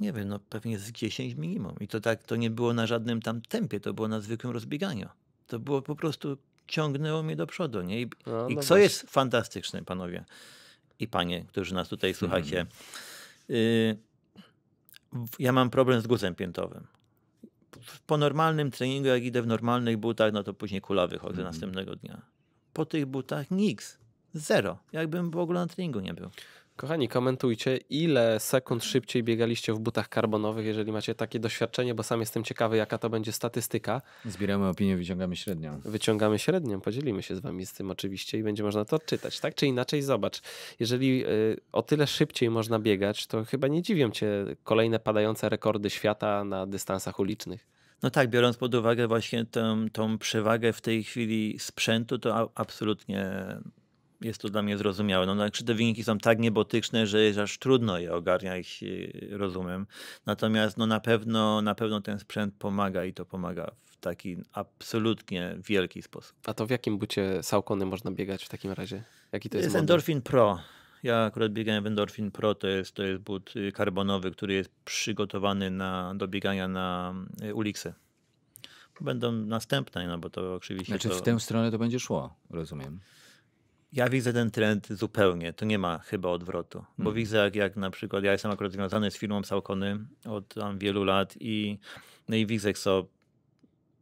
Nie wiem, no pewnie z 10 minimum. I to tak, to nie było na żadnym tam tempie, to było na zwykłym rozbieganiu. To było po prostu, ciągnęło mnie do przodu. Nie? I, no, i no co jest fantastyczne, panowie i panie, którzy nas tutaj słuchacie, hmm. y ja mam problem z guzem piętowym po normalnym treningu, jak idę w normalnych butach, no to później kula wychodzę mm. następnego dnia. Po tych butach niks. Zero. Jakbym w ogóle na treningu nie był. Kochani, komentujcie, ile sekund szybciej biegaliście w butach karbonowych, jeżeli macie takie doświadczenie, bo sam jestem ciekawy, jaka to będzie statystyka. Zbieramy opinię, wyciągamy średnią. Wyciągamy średnią, podzielimy się z wami z tym oczywiście i będzie można to odczytać. Tak czy inaczej, zobacz, jeżeli y, o tyle szybciej można biegać, to chyba nie dziwią cię kolejne padające rekordy świata na dystansach ulicznych. No tak, biorąc pod uwagę właśnie tę, tą przewagę w tej chwili sprzętu, to a, absolutnie jest to dla mnie zrozumiałe. No, znaczy te wyniki są tak niebotyczne, że jest aż trudno je ogarniać e, rozumiem. Natomiast no, na, pewno, na pewno ten sprzęt pomaga i to pomaga w taki absolutnie wielki sposób. A to w jakim bucie Saucony można biegać w takim razie? Jaki to jest, jest Endorphin Pro. Ja akurat biegałem w Endorphin Pro, to jest, to jest but y, karbonowy, który jest przygotowany na, do biegania na y, Ulixy. Będą następne, no bo to oczywiście... Znaczy to... w tę stronę to będzie szło, rozumiem. Ja widzę ten trend zupełnie, to nie ma chyba odwrotu, bo mhm. widzę jak, jak na przykład, ja jestem akurat związany z firmą Saucony od tam wielu lat i, no i widzę co,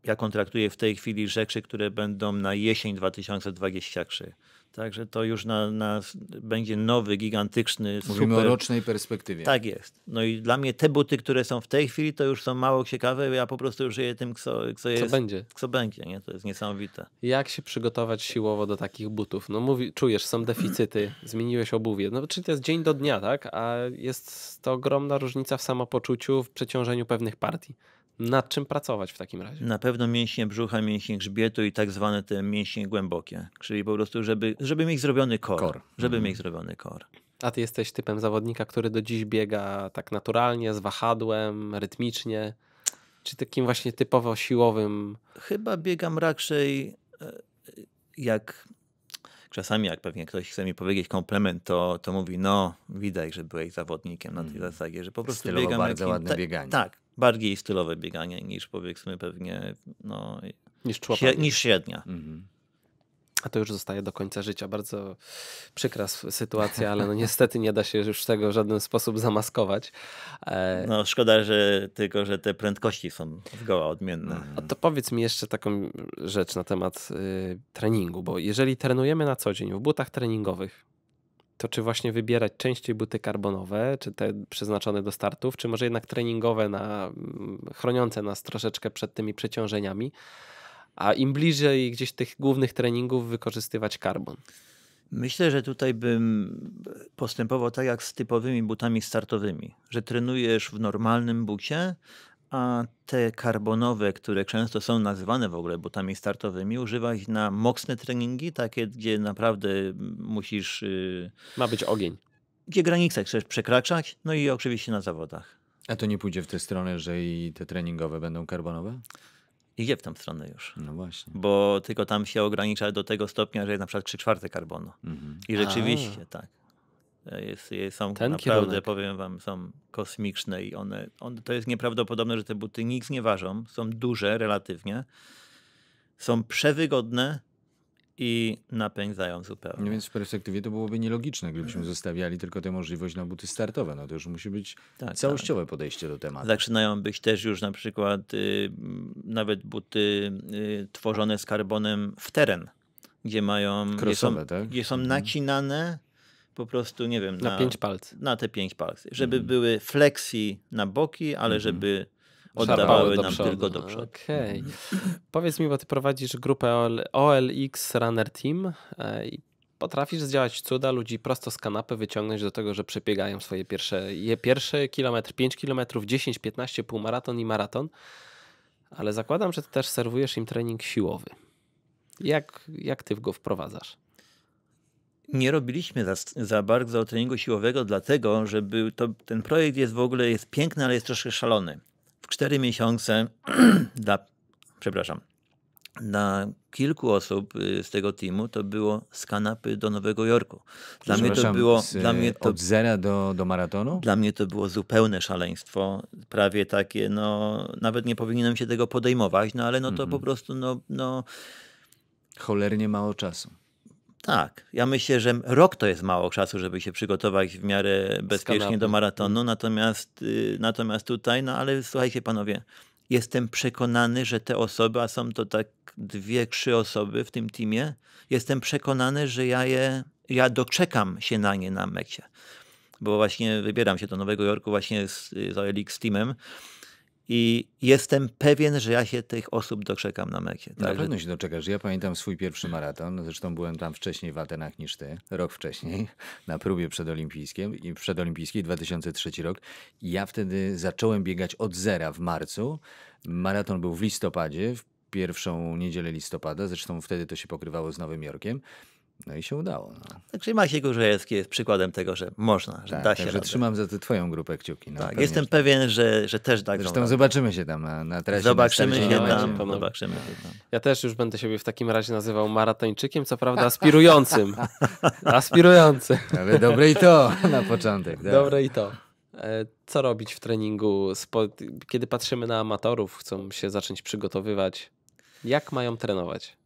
ja kontraktuję w tej chwili rzeczy, które będą na jesień 2023. Także to już na, na, będzie nowy, gigantyczny. Mówimy super... o rocznej perspektywie. Tak jest. No i dla mnie te buty, które są w tej chwili, to już są mało ciekawe. Ja po prostu żyję tym, co, co jest. Co będzie. Co będzie, nie? To jest niesamowite. Jak się przygotować siłowo do takich butów? No mówi, czujesz, są deficyty, zmieniłeś obuwie. No czyli to jest dzień do dnia, tak? A jest to ogromna różnica w samopoczuciu, w przeciążeniu pewnych partii. Nad czym pracować w takim razie? Na pewno mięśnie brzucha, mięśnie grzbietu i tak zwane te mięśnie głębokie. Czyli po prostu, żeby, żeby mieć zrobiony kor. kor. Żeby mhm. mieć zrobiony kor. A ty jesteś typem zawodnika, który do dziś biega tak naturalnie, z wahadłem, rytmicznie? Czy takim właśnie typowo siłowym? Chyba biegam raczej e, jak czasami jak pewnie ktoś chce mi powiedzieć komplement, to, to mówi, no widać, że byłeś zawodnikiem na tej mhm. zasadzie, że po prostu Stylowo biegam... bardzo jakim... ładne bieganie. Tak, bardziej stylowe bieganie niż powiedzmy pewnie no, niż, średnia. niż średnia. Mhm. A to już zostaje do końca życia. Bardzo przykra sytuacja, ale no niestety nie da się już tego w żaden sposób zamaskować. E, no szkoda, że tylko, że te prędkości są zgoła odmienne. A to powiedz mi jeszcze taką rzecz na temat y, treningu, bo jeżeli trenujemy na co dzień w butach treningowych, to czy właśnie wybierać częściej buty karbonowe, czy te przeznaczone do startów, czy może jednak treningowe, na, mm, chroniące nas troszeczkę przed tymi przeciążeniami, a im bliżej gdzieś tych głównych treningów wykorzystywać karbon? Myślę, że tutaj bym postępował tak jak z typowymi butami startowymi, że trenujesz w normalnym bucie, a te karbonowe, które często są nazywane w ogóle butami startowymi, używać na mocne treningi, takie, gdzie naprawdę musisz. Y, Ma być ogień. Gdzie granice chcesz przekraczać, no i oczywiście na zawodach. A to nie pójdzie w tę stronę, że i te treningowe będą karbonowe? Idzie w tą stronę już. No właśnie. Bo tylko tam się ogranicza do tego stopnia, że jest na przykład 3 czwarte karbonu. Mhm. I rzeczywiście, a. tak. Jest, jest, są Ten naprawdę, kierunek. powiem wam, są kosmiczne i one, to jest nieprawdopodobne, że te buty nic nie ważą. Są duże relatywnie, są przewygodne i napędzają zupełnie. No więc w perspektywie to byłoby nielogiczne, gdybyśmy mhm. zostawiali tylko tę możliwość na buty startowe. No to już musi być tak, tak. całościowe tak. podejście do tematu. Zaczynają być też już na przykład y, nawet buty y, tworzone z karbonem w teren. Gdzie mają, Krosowe, tak? gdzie są mhm. nacinane po prostu, nie wiem, na, na pięć palców. Na te pięć palców. Żeby mm. były fleksji na boki, ale mm. żeby oddawały nam przodu. tylko do no, przodu. Okej. Okay. Mhm. Powiedz mi, bo ty prowadzisz grupę OLX Runner Team e, i potrafisz zdziałać cuda, ludzi prosto z kanapy wyciągnąć do tego, że przebiegają swoje pierwsze, je pierwsze kilometr, 5 kilometrów, 10, 15, półmaraton i maraton, ale zakładam, że ty też serwujesz im trening siłowy. Jak, jak ty go wprowadzasz? nie robiliśmy za, za bardzo treningu siłowego, dlatego że był to, ten projekt jest w ogóle jest piękny, ale jest troszkę szalony. W cztery miesiące dla, przepraszam, dla kilku osób y, z tego teamu to było z kanapy do Nowego Jorku. Dla mnie to było. Z, dla mnie to, od zera do, do maratonu? Dla mnie to było zupełne szaleństwo. Prawie takie, no nawet nie powinienem się tego podejmować, no ale no to mm -hmm. po mhm. prostu, no. no Cholernie mało czasu. Tak, ja myślę, że rok to jest mało czasu, żeby się przygotować w miarę bezpiecznie do maratonu, natomiast, y, natomiast tutaj, no ale słuchajcie panowie, jestem przekonany, że te osoby, a są to tak dwie, trzy osoby w tym teamie, jestem przekonany, że ja je, ja doczekam się na nie na mecie. Bo właśnie wybieram się do Nowego Jorku właśnie z, y, z OLX Teamem i jestem pewien, że ja się tych osób doczekam na mekie. Tak? Na pewno się doczekasz. Ja pamiętam swój pierwszy maraton. Zresztą byłem tam wcześniej w Atenach niż ty, rok wcześniej, na próbie przedolimpijskiej, przedolimpijskiej 2003 rok. Ja wtedy zacząłem biegać od zera w marcu. Maraton był w listopadzie, w pierwszą niedzielę listopada. Zresztą wtedy to się pokrywało z Nowym Jorkiem. No i się udało. No. Także Maciej Górzejewski jest przykładem tego, że można, że tak, da się. Także trzymam za twoją grupę kciuki. No, tak, jestem pewien, że, że też tak. Zresztą zobaczymy się tam na, na trasie. Zobaczymy się tam, zobaczymy Ja też już będę siebie w takim razie nazywał maratończykiem, co prawda aspirującym. aspirującym. Ale dobre i to na początek. Tak. Dobre i to. E, co robić w treningu, kiedy patrzymy na amatorów, chcą się zacząć przygotowywać, jak mają trenować?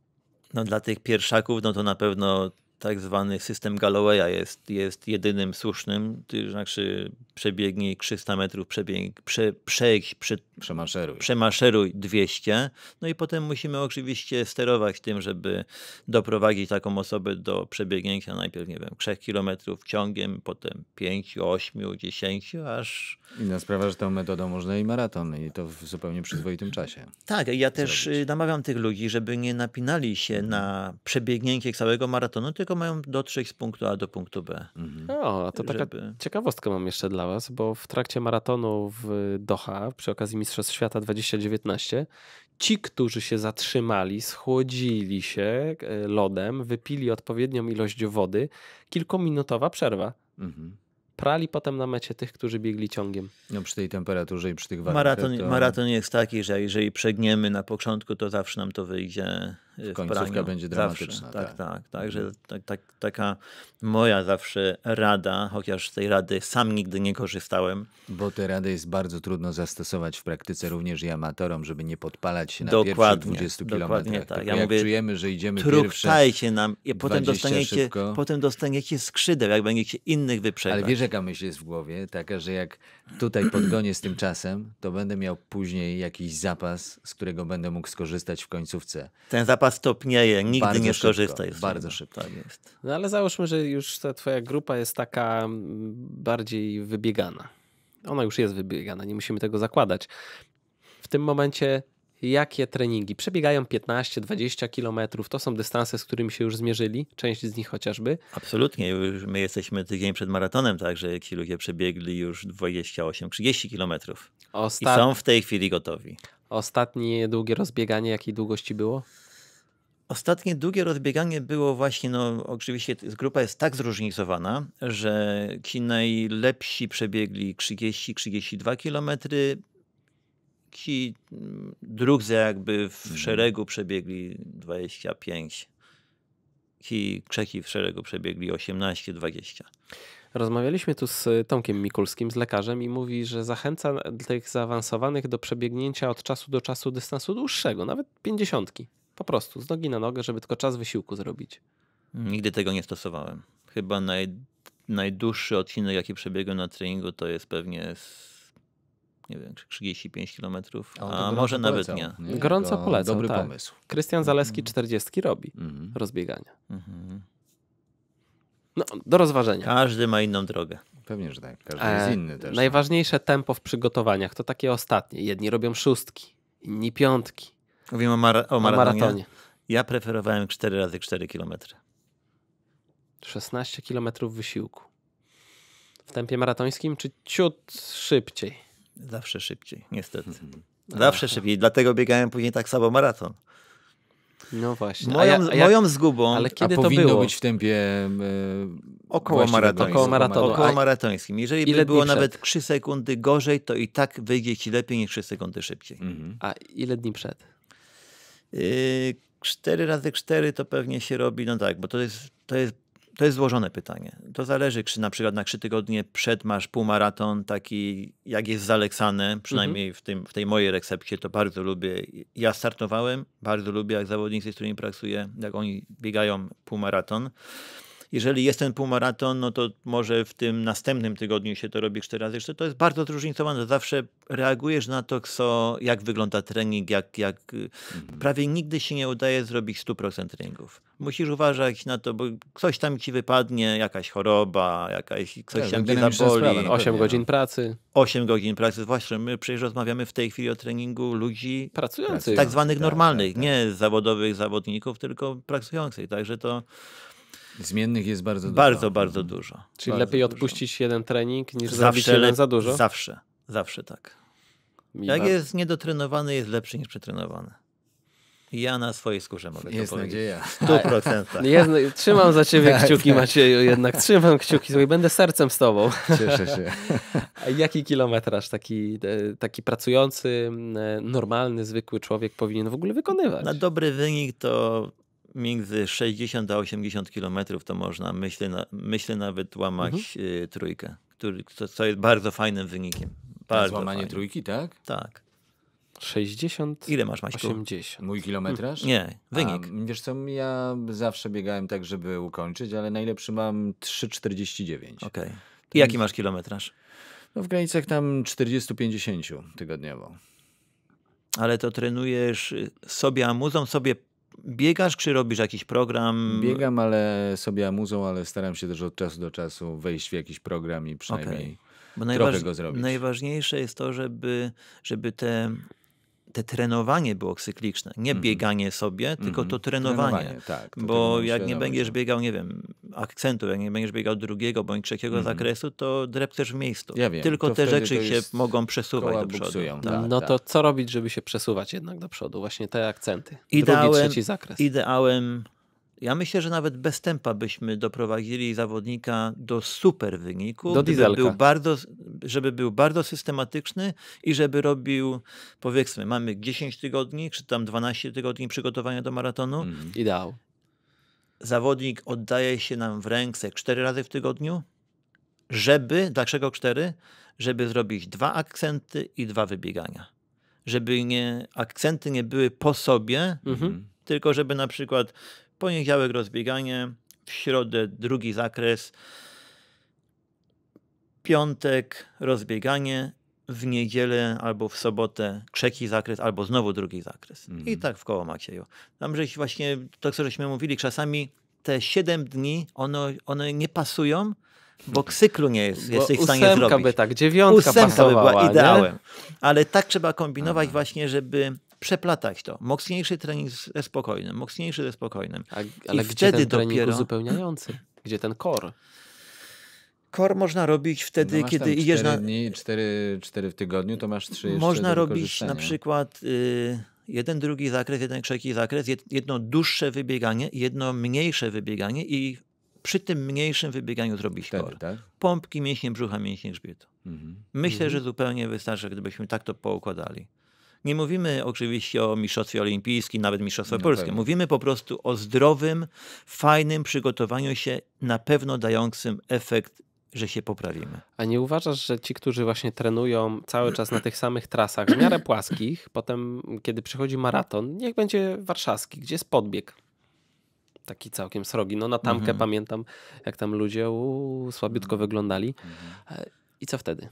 No dla tych pierwszaków, no to na pewno tak zwany system Gallowaya jest, jest jedynym słusznym, to znaczy przebiegnie 300 metrów, przebieg, prze, prze, prze, przemaszeruj. przemaszeruj 200. No i potem musimy oczywiście sterować tym, żeby doprowadzić taką osobę do przebiegnięcia najpierw, nie wiem, 3 kilometrów ciągiem, potem 5, 8, 10, aż... Inna sprawa, że tą metodą można i maraton i to w zupełnie przyzwoitym czasie. Tak, ja też zrobić. Y, namawiam tych ludzi, żeby nie napinali się mhm. na przebiegnięcie całego maratonu, tylko mają dotrzeć z punktu A do punktu B. Mhm. O, a to taka żeby... ciekawostka mam jeszcze dla bo w trakcie maratonu w Doha przy okazji Mistrzostw Świata 2019 ci, którzy się zatrzymali, schłodzili się e, lodem, wypili odpowiednią ilość wody, kilkuminutowa przerwa. Mhm prali potem na mecie tych, którzy biegli ciągiem. No przy tej temperaturze i przy tych warunkach. Maraton, to... maraton jest taki, że jeżeli przegniemy na początku, to zawsze nam to wyjdzie Końcówka będzie dramatyczna. Tak, tak, tak. Tak, mhm. tak, tak, taka moja zawsze rada, chociaż z tej rady sam nigdy nie korzystałem. Bo tę rady jest bardzo trudno zastosować w praktyce również i amatorom, żeby nie podpalać się na dokładnie, pierwszych 20 kilometrach. Tak. Ja jak mówię, czujemy, że idziemy pierwsze Truptajcie nam i potem dostaniecie, szybko. potem dostaniecie skrzydeł, jak będziecie innych wyprzedzać. Ale wiesz jaka myśl jest w głowie? Taka, że jak tutaj podgonię z tym czasem, to będę miał później jakiś zapas, z którego będę mógł skorzystać w końcówce. Ten zapas grupa stopnieje, nigdy bardzo nie szybko, korzystaj. Bardzo szybko. Tak jest. No ale załóżmy, że już ta twoja grupa jest taka mm, bardziej wybiegana. Ona już jest wybiegana, nie musimy tego zakładać. W tym momencie jakie treningi? Przebiegają 15-20 kilometrów. To są dystanse, z którymi się już zmierzyli, część z nich chociażby. Absolutnie. Już my jesteśmy tydzień przed maratonem, także ci ludzie przebiegli już 28-30 kilometrów. Ostat... I są w tej chwili gotowi. Ostatnie długie rozbieganie jakiej długości było? Ostatnie długie rozbieganie było właśnie, no oczywiście grupa jest tak zróżnicowana, że ci najlepsi przebiegli 30-32 kilometry, ci mm, drudzy jakby w mhm. szeregu przebiegli 25, ci trzeci w szeregu przebiegli 18-20. Rozmawialiśmy tu z Tomkiem Mikulskim, z lekarzem, i mówi, że zachęca tych zaawansowanych do przebiegnięcia od czasu do czasu dystansu dłuższego, nawet pięćdziesiątki. Po prostu, z nogi na nogę, żeby tylko czas wysiłku zrobić. Nigdy tego nie stosowałem. Chyba naj, najdłuższy odcinek, jaki przebiegłem na treningu, to jest pewnie z, nie wiem, 35 km, a może nawet dnia. nie. nie. Gorąco to polecam. Dobry tak. pomysł. Krystian mhm. Zaleski 40 robi mhm. rozbiegania. Mhm. No, do rozważenia. Każdy ma inną drogę. Pewnie, że tak. Każdy e, jest inny też. No. Najważniejsze tempo w przygotowaniach to takie ostatnie. Jedni robią szóstki, inni piątki, Mówimy o, mara o, maratonie. o maratonie. Ja preferowałem 4 razy 4 km. 16 km wysiłku. W tempie maratońskim czy ciut szybciej? Zawsze szybciej, niestety. Mhm. Zawsze Aha. szybciej, dlatego biegałem później tak samo maraton. No właśnie. Moją, a ja, a ja, moją zgubą. Ale kiedy to było? być w tempie e, około, maratońskim. około maratonu. Około maratońskim. Jeżeli ile by było nawet 3 sekundy gorzej, to i tak wyjdzie ci lepiej niż 3 sekundy szybciej. Mhm. A ile dni przed? 4 yy, razy 4 to pewnie się robi, no tak, bo to jest, to jest, to jest złożone pytanie. To zależy, czy na przykład na 3 tygodnie przed masz półmaraton taki, jak jest zaleksany, przynajmniej mhm. w, tym, w tej mojej recepcie, to bardzo lubię. Ja startowałem, bardzo lubię, jak zawodnicy, z którymi pracuję, jak oni biegają półmaraton. maraton jeżeli jest ten półmaraton, no to może w tym następnym tygodniu się to robi cztery razy jeszcze. To jest bardzo zróżnicowane. Zawsze reagujesz na to, co, jak wygląda trening, jak, jak y, mhm. prawie nigdy się nie udaje zrobić 100% treningów. Musisz uważać na to, bo coś tam ci wypadnie, jakaś choroba, jakaś, coś ja, tak, tam cię zaboli. 8 no no. godzin pracy. 8 godzin pracy, właśnie. My przecież rozmawiamy w tej chwili o treningu ludzi pracujących, tak zwanych tak, tak, normalnych, tak, tak. nie zawodowych zawodników, tylko pracujących. Także to Zmiennych jest bardzo dużo. Bardzo, bardzo dużo. Czyli bardzo lepiej dużo. odpuścić jeden trening niż zawsze zrobić jeden za dużo? Zawsze, zawsze tak. Mi Jak bardzo... jest niedotrenowany, jest lepszy niż przetrenowany. Ja na swojej skórze mogę jest to powiedzieć. Jest nadzieja. 100%. trzymam za ciebie kciuki, tak, tak. Macieju, jednak trzymam kciuki i będę sercem z tobą. Cieszę się. Jaki kilometraż taki, e, taki pracujący, e, normalny, zwykły człowiek powinien w ogóle wykonywać? Na dobry wynik to między 60 a 80 kilometrów to można, myślę, myślę nawet łamać mhm. Y, trójkę, który, co, co, jest bardzo fajnym wynikiem. Bardzo Złamanie fajnym. trójki, tak? Tak. 60. Ile masz maśku 80. Mój kilometraż? Nie, wynik. A, wiesz co, ja zawsze biegałem tak, żeby ukończyć, ale najlepszy mam 3,49. Okej. Okay. I jaki masz kilometraż? No w granicach tam 40-50 tygodniowo. Ale to trenujesz y, sobie amuzą, sobie biegasz, czy robisz jakiś program? Biegam, ale sobie amuzą, ale staram się też od czasu do czasu wejść w jakiś program i przynajmniej okay. Bo najważ... Najważniejsze jest to, żeby, żeby te te trenowanie było cykliczne. Nie mm -hmm. bieganie sobie, tylko mm -hmm. to mhm. trenowanie. trenowanie tak, to bo jak nie będziesz biegał, nie wiem, akcentu, jak nie będziesz biegał drugiego bądź trzeciego mm -hmm. zakresu, to drepczesz w miejscu. Ja wiem, tylko te rzeczy się mogą przesuwać do przodu. Tak, tak, no to tak. co robić, żeby się przesuwać jednak do przodu? Właśnie te akcenty. Ideałem, Drugi, trzeci zakres. Ideałem ja myślę, że nawet bez tempa byśmy doprowadzili zawodnika do super wyniku, do diesla. był bardzo, żeby był bardzo systematyczny i żeby robił, powiedzmy, mamy 10 tygodni, czy tam 12 tygodni przygotowania do maratonu. Mm, ideał. Zawodnik oddaje się nam w ręce 4 razy w tygodniu, żeby, dlaczego 4? Żeby zrobić dwa akcenty i dwa wybiegania. Żeby nie, akcenty nie były po sobie, mm -hmm. tylko żeby na przykład poniedziałek rozbieganie, w środę drugi zakres, piątek rozbieganie, w niedzielę albo w sobotę trzeci zakres, albo znowu drugi zakres. Mm I mhm. tak w koło Macieju. Tam żeś właśnie, to co żeśmy mówili, czasami te siedem dni, one, one nie pasują, bo cyklu nie jest, bo jesteś w stanie zrobić. by tak, dziewiątka ósemka by była ideałem. Nie? Ale tak trzeba kombinować Aha. właśnie, żeby przeplatać to. Mocniejszy trening ze spokojnym, mocniejszy ze spokojnym. A, ale I gdzie wtedy ten trening dopiero... uzupełniający? Gdzie ten core? core można robić wtedy, no kiedy idziesz na. Dni, cztery, cztery w tygodniu, to masz trzy. Można robić na przykład y, jeden drugi zakres, jeden trzeci zakres, jedno dłuższe wybieganie, jedno mniejsze wybieganie i przy tym mniejszym wybieganiu zrobić wtedy, Tak? Pompki, mięśnie brzucha, mięśnie grzbietu. Mhm. Myślę, mhm. że zupełnie wystarczy, gdybyśmy tak to poukładali. Nie mówimy oczywiście o mistrzostwie olimpijskim, nawet mistrzostwie polskim. Mówimy po prostu o zdrowym, fajnym przygotowaniu się, na pewno dającym efekt że się poprawimy. A nie uważasz, że ci, którzy właśnie trenują cały czas na tych samych trasach, w miarę płaskich, potem kiedy przychodzi maraton, niech będzie warszawski, gdzie jest podbieg, taki całkiem srogi. No na tamkę mhm. pamiętam, jak tam ludzie u, słabiutko mhm. wyglądali. Mhm. E, I co wtedy?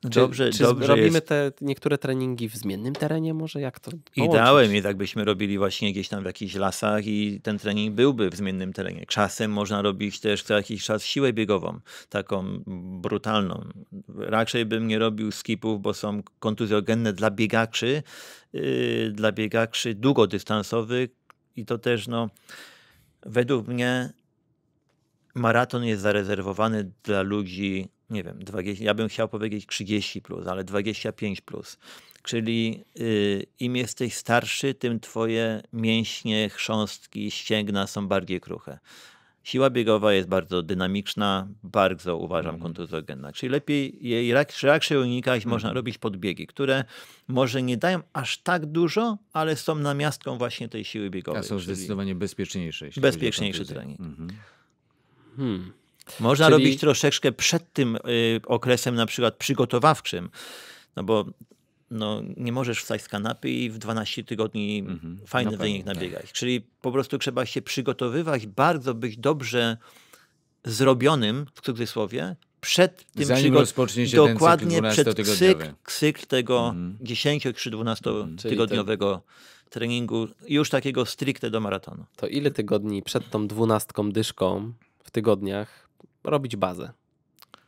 Znaczy, dobrze, czy, czy dobrze robimy jest. te niektóre treningi w zmiennym terenie może? Jak to Ideałem jest, jakbyśmy robili właśnie gdzieś tam w jakichś lasach i ten trening byłby w zmiennym terenie. Czasem można robić też co jakiś czas siłę biegową, taką brutalną. Raczej bym nie robił skipów, bo są kontuzjogenne dla biegaczy, yy, dla biegaczy długodystansowych i to też no, według mnie maraton jest zarezerwowany dla ludzi nie wiem, 20, ja bym chciał powiedzieć 30 plus, ale 25 plus. Czyli y, im jesteś starszy, tym twoje mięśnie, chrząstki, ścięgna są bardziej kruche. Siła biegowa jest bardzo dynamiczna, bardzo uważam mm. kontuzogenna. Czyli lepiej jej raczej unikać, mm. można robić podbiegi, które może nie dają aż tak dużo, ale są namiastką właśnie tej siły biegowej. A są zdecydowanie bezpieczniejsze. Bezpieczniejszy trening. Mm -hmm. Hmm. Można Czyli... robić troszeczkę przed tym y, okresem na przykład przygotowawczym, no bo no, nie możesz wstać z kanapy i w 12 tygodni mhm. fajny no wynik tak. nabiegać. Czyli po prostu trzeba się przygotowywać, bardzo być dobrze zrobionym, w cudzysłowie, przed tym przygotowaniem dokładnie ten cykl przed cykl, cykl tego mhm. 10 czy 12 mhm. tygodniowego tak. treningu, już takiego stricte do maratonu. To ile tygodni przed tą dwunastką dyszką w tygodniach robić bazę.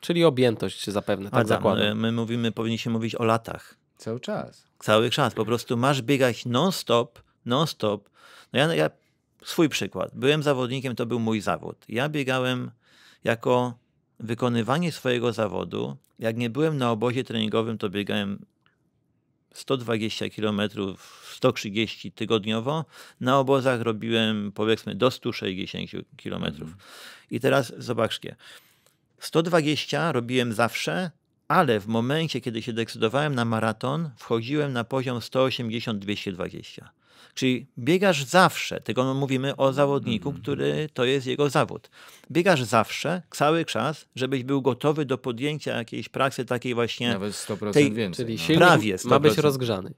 Czyli objętość zapewne, tak zakładam. My mówimy, powinniśmy mówić o latach. Cały czas. Cały czas. Po prostu masz biegać non-stop, non-stop. No ja, ja, swój przykład. Byłem zawodnikiem, to był mój zawód. Ja biegałem jako wykonywanie swojego zawodu. Jak nie byłem na obozie treningowym, to biegałem 120 km, 130 tygodniowo. Na obozach robiłem powiedzmy do 160 km. Mhm. I teraz zobaczcie. 120 robiłem zawsze, ale w momencie, kiedy się decydowałem na maraton, wchodziłem na poziom 180-220. Czyli biegasz zawsze, tego mówimy o zawodniku, mhm. który to jest jego zawód. Biegasz zawsze, cały czas, żebyś był gotowy do podjęcia jakiejś pracy takiej właśnie. Nawet 100% tej, więcej. Czyli no. silnik prawie 100%. ma być rozgrzany.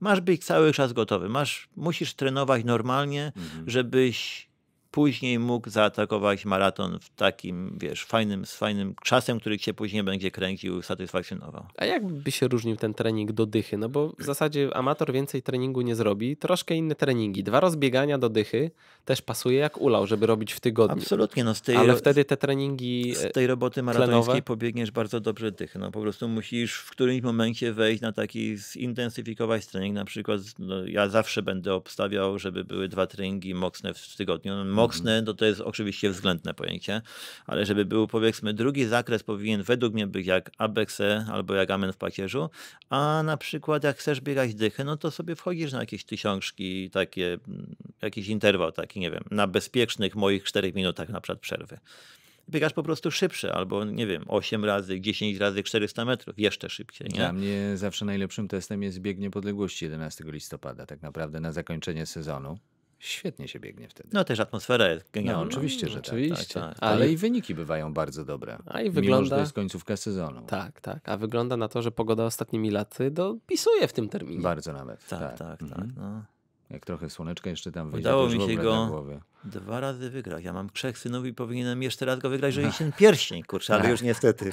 Masz być cały czas gotowy. Masz, musisz trenować normalnie, mhm. żebyś później mógł zaatakować maraton w takim, wiesz, fajnym, z fajnym czasem, który cię później będzie kręcił, satysfakcjonował. A jak by się różnił ten trening do dychy? No bo w zasadzie amator więcej treningu nie zrobi, troszkę inne treningi. Dwa rozbiegania do dychy też pasuje jak ulał, żeby robić w tygodniu. Absolutnie. No z tej Ale wtedy te treningi Z e, tej roboty maratońskiej tlenowe... pobiegniesz bardzo dobrze dychy. No po prostu musisz w którymś momencie wejść na taki, zintensyfikować trening. Na przykład no, ja zawsze będę obstawiał, żeby były dwa treningi mocne w tygodniu. No, nocny, to to jest oczywiście względne pojęcie, ale żeby był powiedzmy drugi zakres powinien według mnie być jak ABXE albo jak Amen w pacierzu, a na przykład jak chcesz biegać dychę, no to sobie wchodzisz na jakieś tysiączki, takie, mm, jakiś interwał taki, nie wiem, na bezpiecznych moich 4 minutach na przykład przerwy biegasz po prostu szybsze, albo nie wiem, 8 razy, 10 razy 400 metrów, jeszcze szybciej. Nie? Dla mnie zawsze najlepszym testem jest bieg niepodległości 11 listopada, tak naprawdę na zakończenie sezonu świetnie się biegnie wtedy. No też atmosfera jest no, genialna. No, oczywiście, że tak, tak, oczywiście. Tak, tak, tak. Ale i wyniki bywają bardzo dobre. A i wygląda... Mimo, że to jest końcówka sezonu. Tak, tak. A wygląda na to, że pogoda ostatnimi laty dopisuje no, w tym terminie. Bardzo nawet. Tak, tak, tak, tak. Mhm. No. Jak trochę słoneczka jeszcze tam wyjdzie, Udało mi się go dwa razy wygrać. Ja mam trzech synów i powinienem jeszcze raz go wygrać, żeby się pierścień, kurczę, ale już niestety.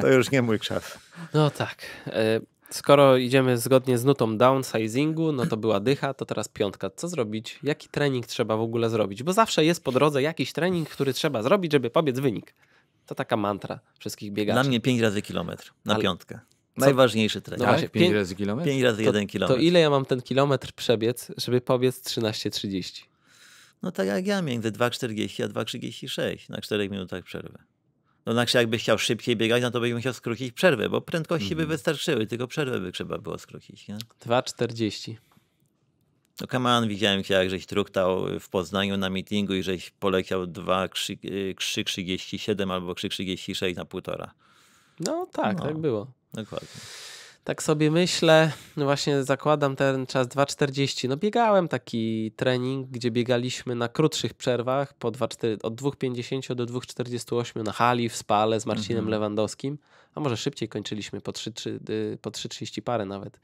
To już nie mój czas. No tak. E, Skoro idziemy zgodnie z nutą downsizingu, no to była dycha, to teraz piątka. Co zrobić? Jaki trening trzeba w ogóle zrobić? Bo zawsze jest po drodze jakiś trening, który trzeba zrobić, żeby pobiec wynik. To taka mantra wszystkich biegaczy. Dla mnie 5 razy kilometr na Ale... piątkę. Co? Najważniejszy trening. No właśnie, 5 razy kilometr? 5 razy 1 kilometr. To ile ja mam ten kilometr przebiec, żeby pobiec 13.30? No tak jak ja, między 2,40 a 2,36 na 4 minutach przerwy. No znaczy jakby chciał szybciej biegać, no to bym musiał skrócić przerwę, bo prędkości by mhm. wystarczyły, tylko przerwę by trzeba było skrócić. 2,40. No kaman, widziałem cię jak żeś truktał w Poznaniu na meetingu i żeś poleciał 2,37 y, albo 3,36 na półtora. No tak, no, tak było. Dokładnie tak sobie myślę, no właśnie zakładam ten czas 2,40. No biegałem taki trening, gdzie biegaliśmy na krótszych przerwach po 2, 4, od 2,50 do 2,48 na hali w Spale z Marcinem mhm. Lewandowskim, a może szybciej kończyliśmy po 3,30 y, po parę nawet.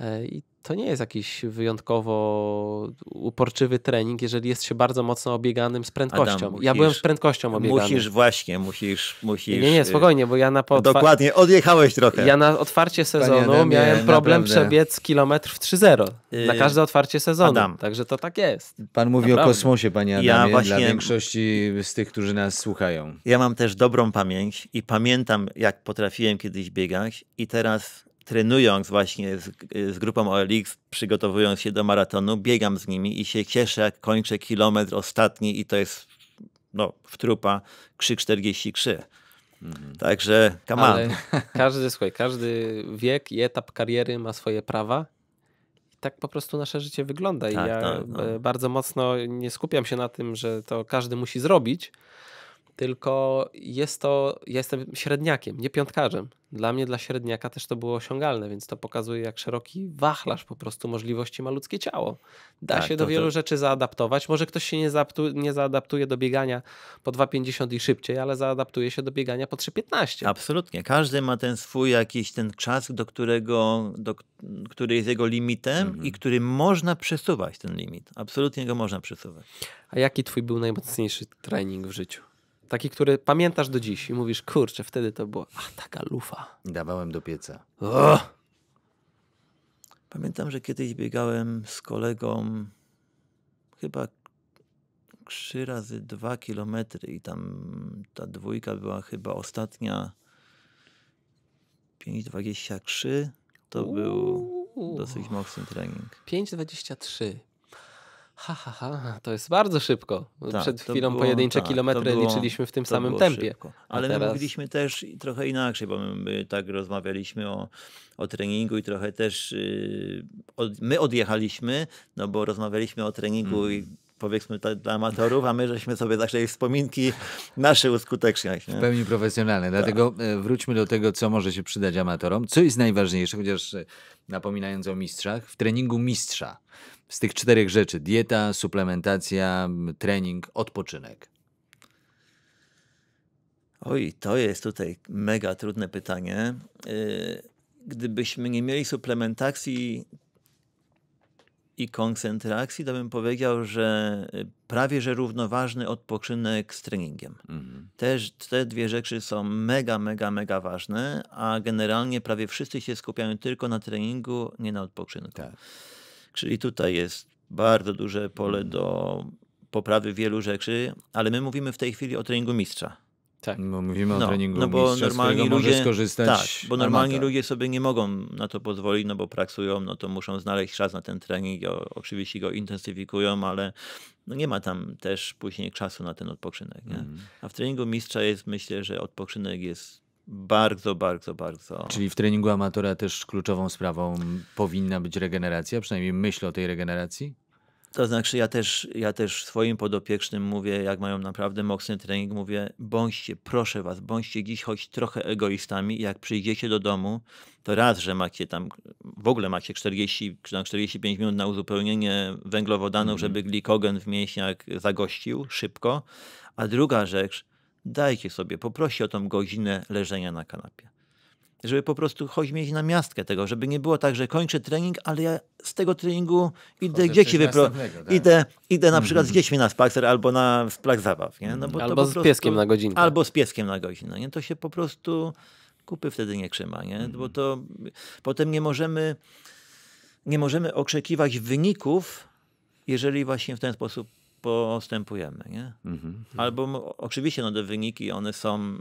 E, I to nie jest jakiś wyjątkowo uporczywy trening, jeżeli jest się bardzo mocno obieganym z prędkością. Adam, musisz, ja byłem z prędkością obiegany. Musisz właśnie, musisz, musisz. Nie, nie, spokojnie, bo ja na po... Dokładnie, odjechałeś trochę. Ja na otwarcie sezonu Panie miałem nie, problem naprawdę. przebiec kilometr w 3-0. Na y, każde otwarcie sezonu. Adam. Także to tak jest. Pan mówi naprawdę. o kosmosie, panie Adamie, ja właśnie... dla większości z tych, którzy nas słuchają. Ja mam też dobrą pamięć i pamiętam, jak potrafiłem kiedyś biegać i teraz trenując właśnie z, z grupą OLX, przygotowując się do maratonu, biegam z nimi i się cieszę, jak kończę kilometr ostatni i to jest no, w trupa krzyk 43. Mhm. Także come Każdy, słuchaj, każdy wiek i etap kariery ma swoje prawa. tak po prostu nasze życie wygląda. I tak, ja tak, no. E, bardzo mocno nie skupiam się na tym, że to każdy musi zrobić, tylko jest to, ja jestem średniakiem, nie piątkarzem. Dla mnie, dla średniaka też to było osiągalne, więc to pokazuje, jak szeroki wachlarz po prostu możliwości ma ludzkie ciało. Da tak, się to, do wielu to... rzeczy zaadaptować. Może ktoś się nie, zaadaptuje, nie zaadaptuje do biegania po 2,50 i szybciej, ale zaadaptuje się do biegania po 3,15. Absolutnie. Każdy ma ten swój jakiś ten czas, do którego, do, który jest jego limitem mhm. i który można przesuwać ten limit. Absolutnie go można przesuwać. A jaki twój był najmocniejszy trening w życiu? Taki, który pamiętasz do dziś i mówisz, kurczę, wtedy to było, a taka lufa. Dawałem do pieca. O! Pamiętam, że kiedyś biegałem z kolegą chyba trzy razy dwa kilometry i tam ta dwójka była chyba ostatnia 5,23. To Uuu. był dosyć mocny trening. 5,23. Ha, ha, ha, to jest bardzo szybko. Tak, Przed chwilą było, pojedyncze tak, kilometry było, liczyliśmy w tym samym tempie. Szybko. Ale teraz... my mówiliśmy też trochę inaczej, bo my tak rozmawialiśmy o, o treningu i trochę też yy, od, my odjechaliśmy, no bo rozmawialiśmy o treningu hmm. i powiedzmy ta, dla amatorów, a my żeśmy sobie zaczęli wspominki nasze uskuteczniać. Nie? W pełni profesjonalne. Dlatego tak. E, wróćmy do tego, co może się przydać amatorom. Co jest najważniejsze, chociaż e, napominając o mistrzach, w treningu mistrza z tych czterech rzeczy: dieta, suplementacja, trening, odpoczynek? Oj, to jest tutaj mega trudne pytanie. Y, gdybyśmy nie mieli suplementacji i koncentracji, to bym powiedział, że prawie że równoważny odpoczynek z treningiem. Mhm. Też te dwie rzeczy są mega, mega, mega ważne, a generalnie prawie wszyscy się skupiają tylko na treningu, nie na odpoczynku. Tak. Czyli tutaj jest bardzo duże pole mhm. do poprawy wielu rzeczy, ale my mówimy w tej chwili o treningu mistrza. Tak. No, mówimy o no, treningu no bo mistrza, normalni ludzie, skorzystać. Tak, bo normalni ludzie sobie nie mogą na to pozwolić, no bo pracują, no to muszą znaleźć czas na ten trening, o, oczywiście go intensyfikują, ale no nie ma tam też później czasu na ten odpoczynek. Mm. A w treningu mistrza jest, myślę, że odpoczynek jest bardzo, bardzo, bardzo. Czyli w treningu amatora też kluczową sprawą powinna być regeneracja, przynajmniej myśl o tej regeneracji? To znaczy, ja też, ja też swoim podopiecznym mówię, jak mają naprawdę mocny trening, mówię, bądźcie, proszę was, bądźcie dziś choć trochę egoistami. Jak przyjdziecie do domu, to raz, że macie tam, w ogóle macie 40 czy tam 45 minut na uzupełnienie węglowodanów, mm. żeby glikogen w mięśniach zagościł szybko. A druga rzecz, dajcie sobie, poprosi o tą godzinę leżenia na kanapie. Żeby po prostu choć mieć na miastkę tego, żeby nie było tak, że kończę trening, ale ja z tego treningu idę dzieci wypro... Tak? Idę, idę na przykład z mhm. dziećmi na spacer albo na plac zabaw. Nie? No mhm. albo z prostu... pieskiem na godzinę. Albo z pieskiem na godzinę. Nie? To się po prostu kupy wtedy nie krzyma nie? bo mhm. to potem nie możemy, nie możemy okrzekiwać wyników, jeżeli właśnie w ten sposób postępujemy. Nie? Mhm. Albo oczywiście no, te wyniki, one są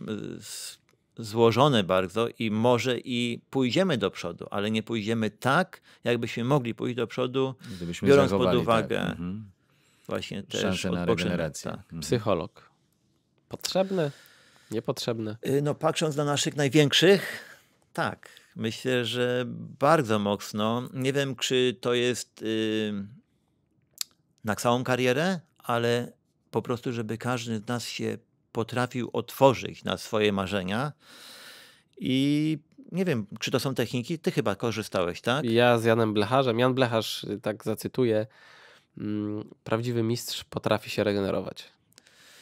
y, złożone bardzo i może i pójdziemy do przodu, ale nie pójdziemy tak, jakbyśmy mogli pójść do przodu, Gdybyśmy biorąc pod tak. uwagę tak. mhm. właśnie te szanse na regenerację. Tak. Mhm. Psycholog. Potrzebny? Niepotrzebny? Y, no patrząc na naszych największych, tak. Myślę, że bardzo mocno. Nie wiem, czy to jest... Yy, na całą karierę, ale po prostu, żeby każdy z nas się potrafił otworzyć na swoje marzenia. I nie wiem, czy to są techniki? Ty chyba korzystałeś, tak? Ja z Janem Blecharzem. Jan Blecharz, tak zacytuję, mm, prawdziwy mistrz potrafi się regenerować.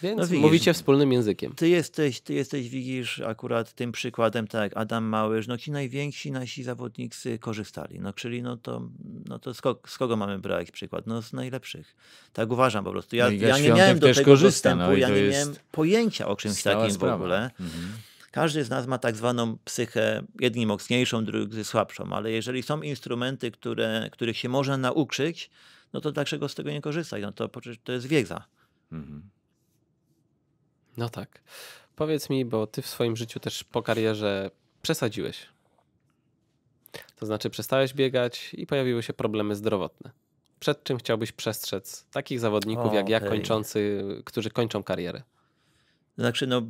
Więc no, widzisz, mówicie wspólnym językiem. Ty jesteś, ty jesteś, widzisz, akurat tym przykładem, tak, Adam Małyż, no ci najwięksi nasi zawodnicy korzystali, no czyli no to, no to z, ko z kogo mamy brać przykład? No z najlepszych. Tak uważam po prostu. Ja, no ja nie miałem do tego korzysta, dostępu, no, ja nie miałem pojęcia o czymś takim sprawa. w ogóle. Mhm. Każdy z nas ma tak zwaną psychę, jedni mocniejszą, drudzy słabszą, ale jeżeli są instrumenty, które, których się można nauczyć, no to dlaczego z tego nie korzystać? No to, to jest wiedza. Mhm. No tak. Powiedz mi, bo ty w swoim życiu też po karierze przesadziłeś. To znaczy przestałeś biegać i pojawiły się problemy zdrowotne. Przed czym chciałbyś przestrzec takich zawodników o, jak ja, kończący, którzy kończą karierę? Znaczy, no,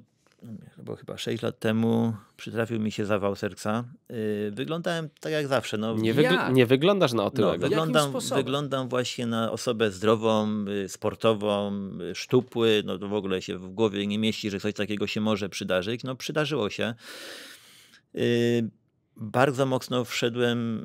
no no bo chyba 6 lat temu przytrafił mi się zawał serca. Y, wyglądałem tak jak zawsze. No, nie, wygl nie wyglądasz na otyłego. No, wyglądam, wyglądam właśnie na osobę zdrową, y, sportową, y, sztupły. No to w ogóle się w głowie nie mieści, że coś takiego się może przydarzyć. No przydarzyło się. Yy, bardzo mocno wszedłem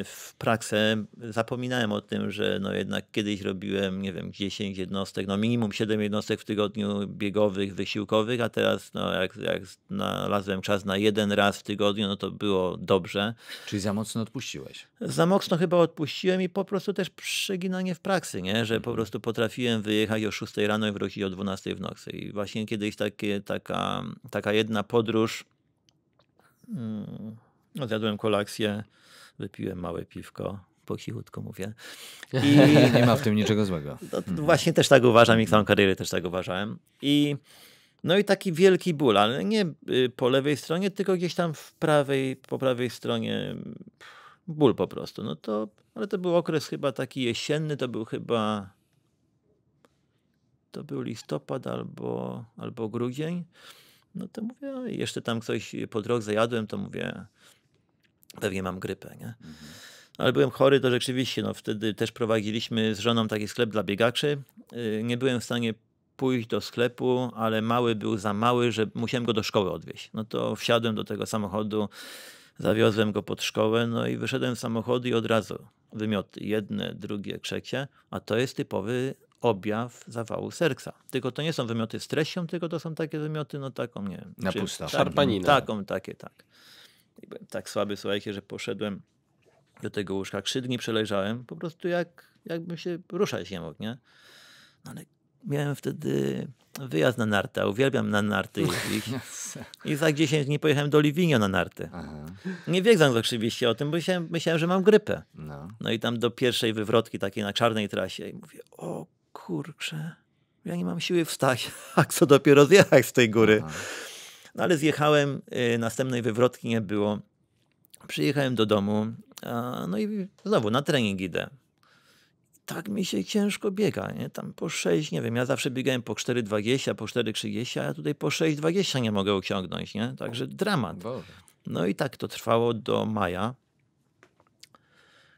y, w praksę. Zapominałem o tym, że no jednak kiedyś robiłem, nie wiem, 10 jednostek, no minimum 7 jednostek w tygodniu biegowych, wysiłkowych, a teraz no jak, jak znalazłem czas na jeden raz w tygodniu, no to było dobrze. Czyli za mocno odpuściłeś? Za mocno chyba odpuściłem i po prostu też przeginanie w praksy, nie? że po mhm. prostu potrafiłem wyjechać o 6 rano i wrócić o 12 w nocy. I właśnie kiedyś takie, taka, taka jedna podróż. Hmm Zjadłem kolację, wypiłem małe piwko, po cichutku mówię. I nie ma w tym niczego złego. No, mhm. Właśnie też tak uważam i całą karierę też tak uważałem. I no i taki wielki ból, ale nie y, po lewej stronie, tylko gdzieś tam w prawej, po prawej stronie ból po prostu. No to, ale to był okres chyba taki jesienny, to był chyba to był listopad albo, albo grudzień. No to mówię, jeszcze tam coś po drodze jadłem, to mówię, pewnie mam grypę, nie? Mhm. No, ale byłem chory, to rzeczywiście, no wtedy też prowadziliśmy z żoną taki sklep dla biegaczy. Y, nie byłem w stanie pójść do sklepu, ale mały był za mały, że musiałem go do szkoły odwieźć. No to wsiadłem do tego samochodu, zawiozłem go pod szkołę, no i wyszedłem z samochodu i od razu wymioty, jedne, drugie, trzecie, a to jest typowy objaw zawału serca. Tylko to nie są wymioty z treścią, tylko to są takie wymioty, no taką, nie wiem. Na pusta. Taką, Szarpanina. Taką, takie, tak byłem tak słaby, słuchajcie, że poszedłem do tego łóżka, trzy dni przeleżałem, po prostu jak, jakbym się ruszać nie mógł, nie? No ale miałem wtedy wyjazd na nartę, uwielbiam na narty. I, i za 10 dni pojechałem do Livinio na narty. Aha. Nie wiedząc oczywiście o tym, bo myślałem, myślałem że mam grypę. No. no. i tam do pierwszej wywrotki takiej na czarnej trasie i mówię, o kurczę, ja nie mam siły wstać, a co dopiero zjechać z tej góry. Aha. No ale zjechałem, y, następnej wywrotki nie było. Przyjechałem do domu, no i znowu na trening idę. Tak mi się ciężko biega, nie? Tam po 6, nie wiem, ja zawsze biegałem po 4,20, po 4,30, a ja tutaj po 6,20 nie mogę uciągnąć, nie? Także dramat. No i tak to trwało do maja.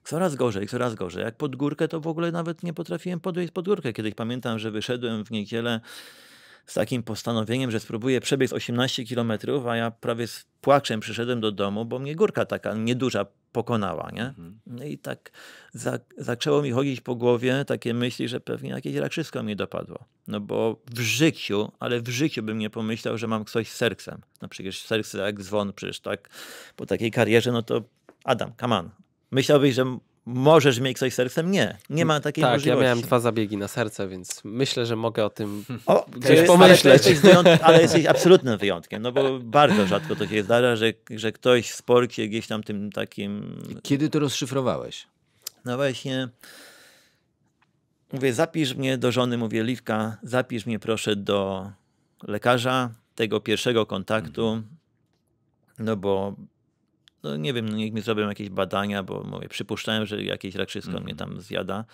Coraz gorzej, coraz gorzej. Jak pod górkę, to w ogóle nawet nie potrafiłem podejść pod górkę. Kiedyś pamiętam, że wyszedłem w niedzielę z takim postanowieniem, że spróbuję przebiec 18 km, a ja prawie z płaczem przyszedłem do domu, bo mnie górka taka nieduża pokonała, nie? Mhm. No i tak za, zaczęło mi chodzić po głowie takie myśli, że pewnie jakieś rakrzysko mi dopadło. No bo w życiu, ale w życiu bym nie pomyślał, że mam coś z sercem. No przecież serce jak dzwon, przecież tak po takiej karierze, no to Adam, come on. Myślałbyś, że możesz mieć coś sercem? Nie, nie ma takiej tak, możliwości. Tak, ja miałem dwa zabiegi na serce, więc myślę, że mogę o tym o, gdzieś jest, pomyśleć. Ale, wyjąt... ale jesteś absolutnym wyjątkiem, no bo bardzo rzadko to się zdarza, że, że ktoś w sporcie gdzieś tam tym takim... Kiedy to rozszyfrowałeś? No właśnie... Mówię, zapisz mnie do żony, mówię, Liwka, zapisz mnie proszę do lekarza, tego pierwszego kontaktu, mhm. no bo no nie wiem, no niech mi zrobią jakieś badania, bo mówię, przypuszczałem, że jakieś raczysko mm mnie mhm. tam zjada.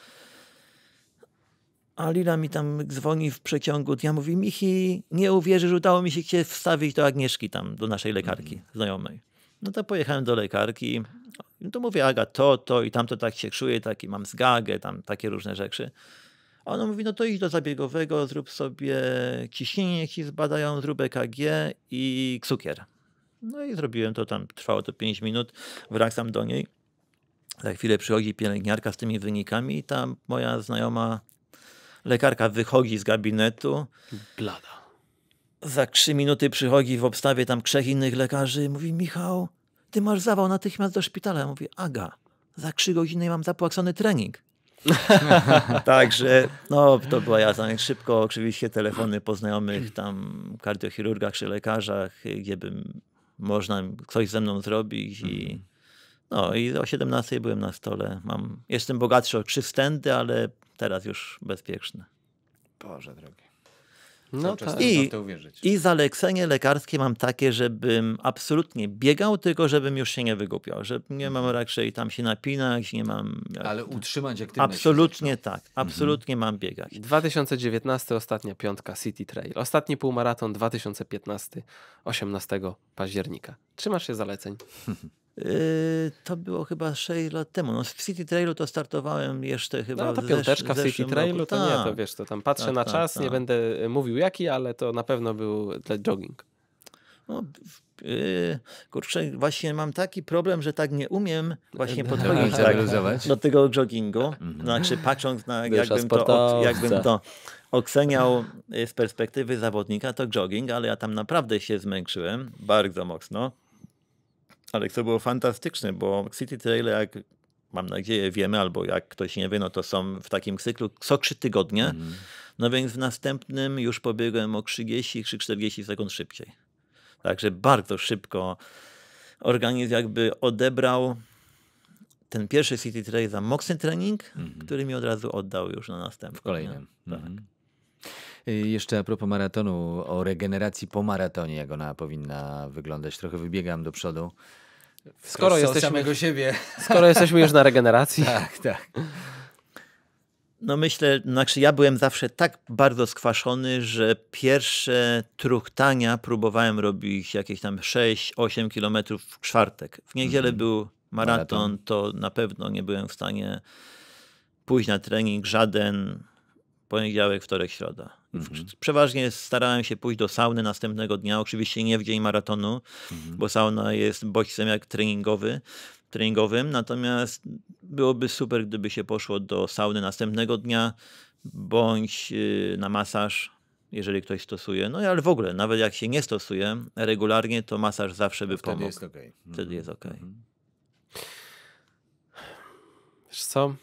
A Lila mi tam dzwoni w przeciągu dnia, mówi, Michi, nie uwierzysz, udało mi się cię wstawić do Agnieszki tam, do naszej lekarki mm znajomej. No to pojechałem do lekarki, no to mówię, Aga, to, to i tamto tak się czuję, taki mam zgagę, tam takie różne rzeczy. A ona mówi, no to idź do zabiegowego, zrób sobie ciśnienie, ci zbadają, zrób EKG i cukier. No i zrobiłem to tam, trwało to 5 minut, wracam do niej. Za chwilę przychodzi pielęgniarka z tymi wynikami i ta moja znajoma lekarka wychodzi z gabinetu. Blada. Za trzy minuty przychodzi w obstawie tam trzech innych lekarzy i mówi Michał, ty masz zawał natychmiast do szpitala. Mówi Aga, za 3 godziny mam zapłacony trening. Także no, to była jazda. Szybko oczywiście telefony po znajomych tam kardiochirurgach czy lekarzach, gdzie bym można, coś ze mną zrobić i mhm. no i o 17 byłem na stole. Mam, jestem bogatszy o trzy stędy, ale teraz już bezpieczny. Boże drogi. No tak. I, I zalecenie lekarskie mam takie, żebym absolutnie biegał, tylko żebym już się nie wygłupiał. Że nie mam mhm. raczej tam się napinać, nie mam... Ale utrzymać aktywność. Absolutnie fizyczną. tak. Mhm. Absolutnie mhm. mam biegać. 2019, ostatnia piątka City Trail. Ostatni półmaraton 2015, 18 października. Trzymasz się zaleceń? Y, to było chyba 6 lat temu. No, w City Trailu to startowałem jeszcze chyba. No ta piąteczka w, w City Trailu roku. to nie, to tak. wiesz, to tam patrzę tak, na tak, czas, nie będę e, mówił jaki, ale to na pewno był dla e, jogging. No, yy, kurczę, właśnie mam taki problem, że tak nie umiem właśnie podchodzić tak, do tego joggingu. Mhm. Znaczy patrząc na jakbym to, jakbym to oceniał y, z perspektywy zawodnika, to jogging, ale ja tam naprawdę się zmęczyłem bardzo mocno. Ale to było fantastyczne, bo City Trailer, jak mam nadzieję wiemy, albo jak ktoś nie wie, no to są w takim cyklu co trzy tygodnie. Mm. No więc w następnym już pobiegłem o 30 40 sekund szybciej. Także bardzo szybko organizm jakby odebrał ten pierwszy City Trail za mocny trening, mm który mi od razu oddał już na następny. W kolejnym. Tak. Mm Y, jeszcze a propos maratonu, o regeneracji po maratonie, jak ona powinna wyglądać. Trochę wybiegam do przodu. Skoro jesteśmy, samego siebie. skoro jesteśmy już na regeneracji. tak, tak. No myślę, znaczy ja byłem zawsze tak bardzo skwaszony, że pierwsze truchtania próbowałem robić jakieś tam 6-8 kilometrów w czwartek. W niedzielę mhm. był maraton, maraton, to na pewno nie byłem w stanie pójść na trening żaden poniedziałek, wtorek, środa. Mhm. Przeważnie starałem się pójść do sauny następnego dnia, oczywiście nie w dzień maratonu, mhm. bo sauna jest bodźcem jak treningowy, treningowym, natomiast byłoby super, gdyby się poszło do sauny następnego dnia, bądź y, na masaż, jeżeli ktoś stosuje. No ale w ogóle, nawet jak się nie stosuje regularnie, to masaż zawsze by wtedy pomógł. Jest okay. Wtedy jest ok. Wtedy jest ok. Wiesz co?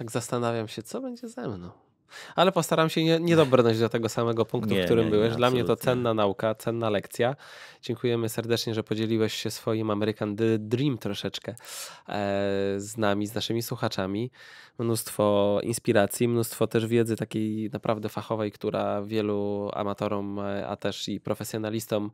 Tak zastanawiam się, co będzie ze mną. Ale postaram się nie, nie dobrnąć do tego samego punktu, nie, w którym nie, byłeś. Dla mnie to cenna nauka, cenna lekcja. Dziękujemy serdecznie, że podzieliłeś się swoim American Dream troszeczkę e, z nami, z naszymi słuchaczami. Mnóstwo inspiracji, mnóstwo też wiedzy takiej naprawdę fachowej, która wielu amatorom, e, a też i profesjonalistom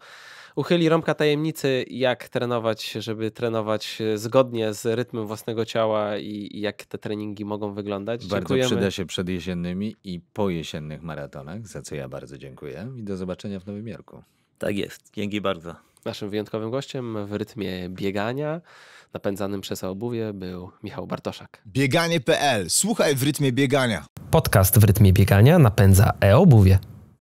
uchyli rąbka tajemnicy, jak trenować, żeby trenować e, zgodnie z rytmem własnego ciała i, i jak te treningi mogą wyglądać. Bardzo Dziękujemy. przyda się przed jesiennymi i po jesiennych maratonach, za co ja bardzo dziękuję i do zobaczenia w Nowym Jorku. Tak jest. Dzięki bardzo. Naszym wyjątkowym gościem w rytmie biegania, napędzanym przez obuwie, był Michał Bartoszak. Bieganie.pl. Słuchaj w rytmie biegania. Podcast w rytmie biegania napędza e-obuwie.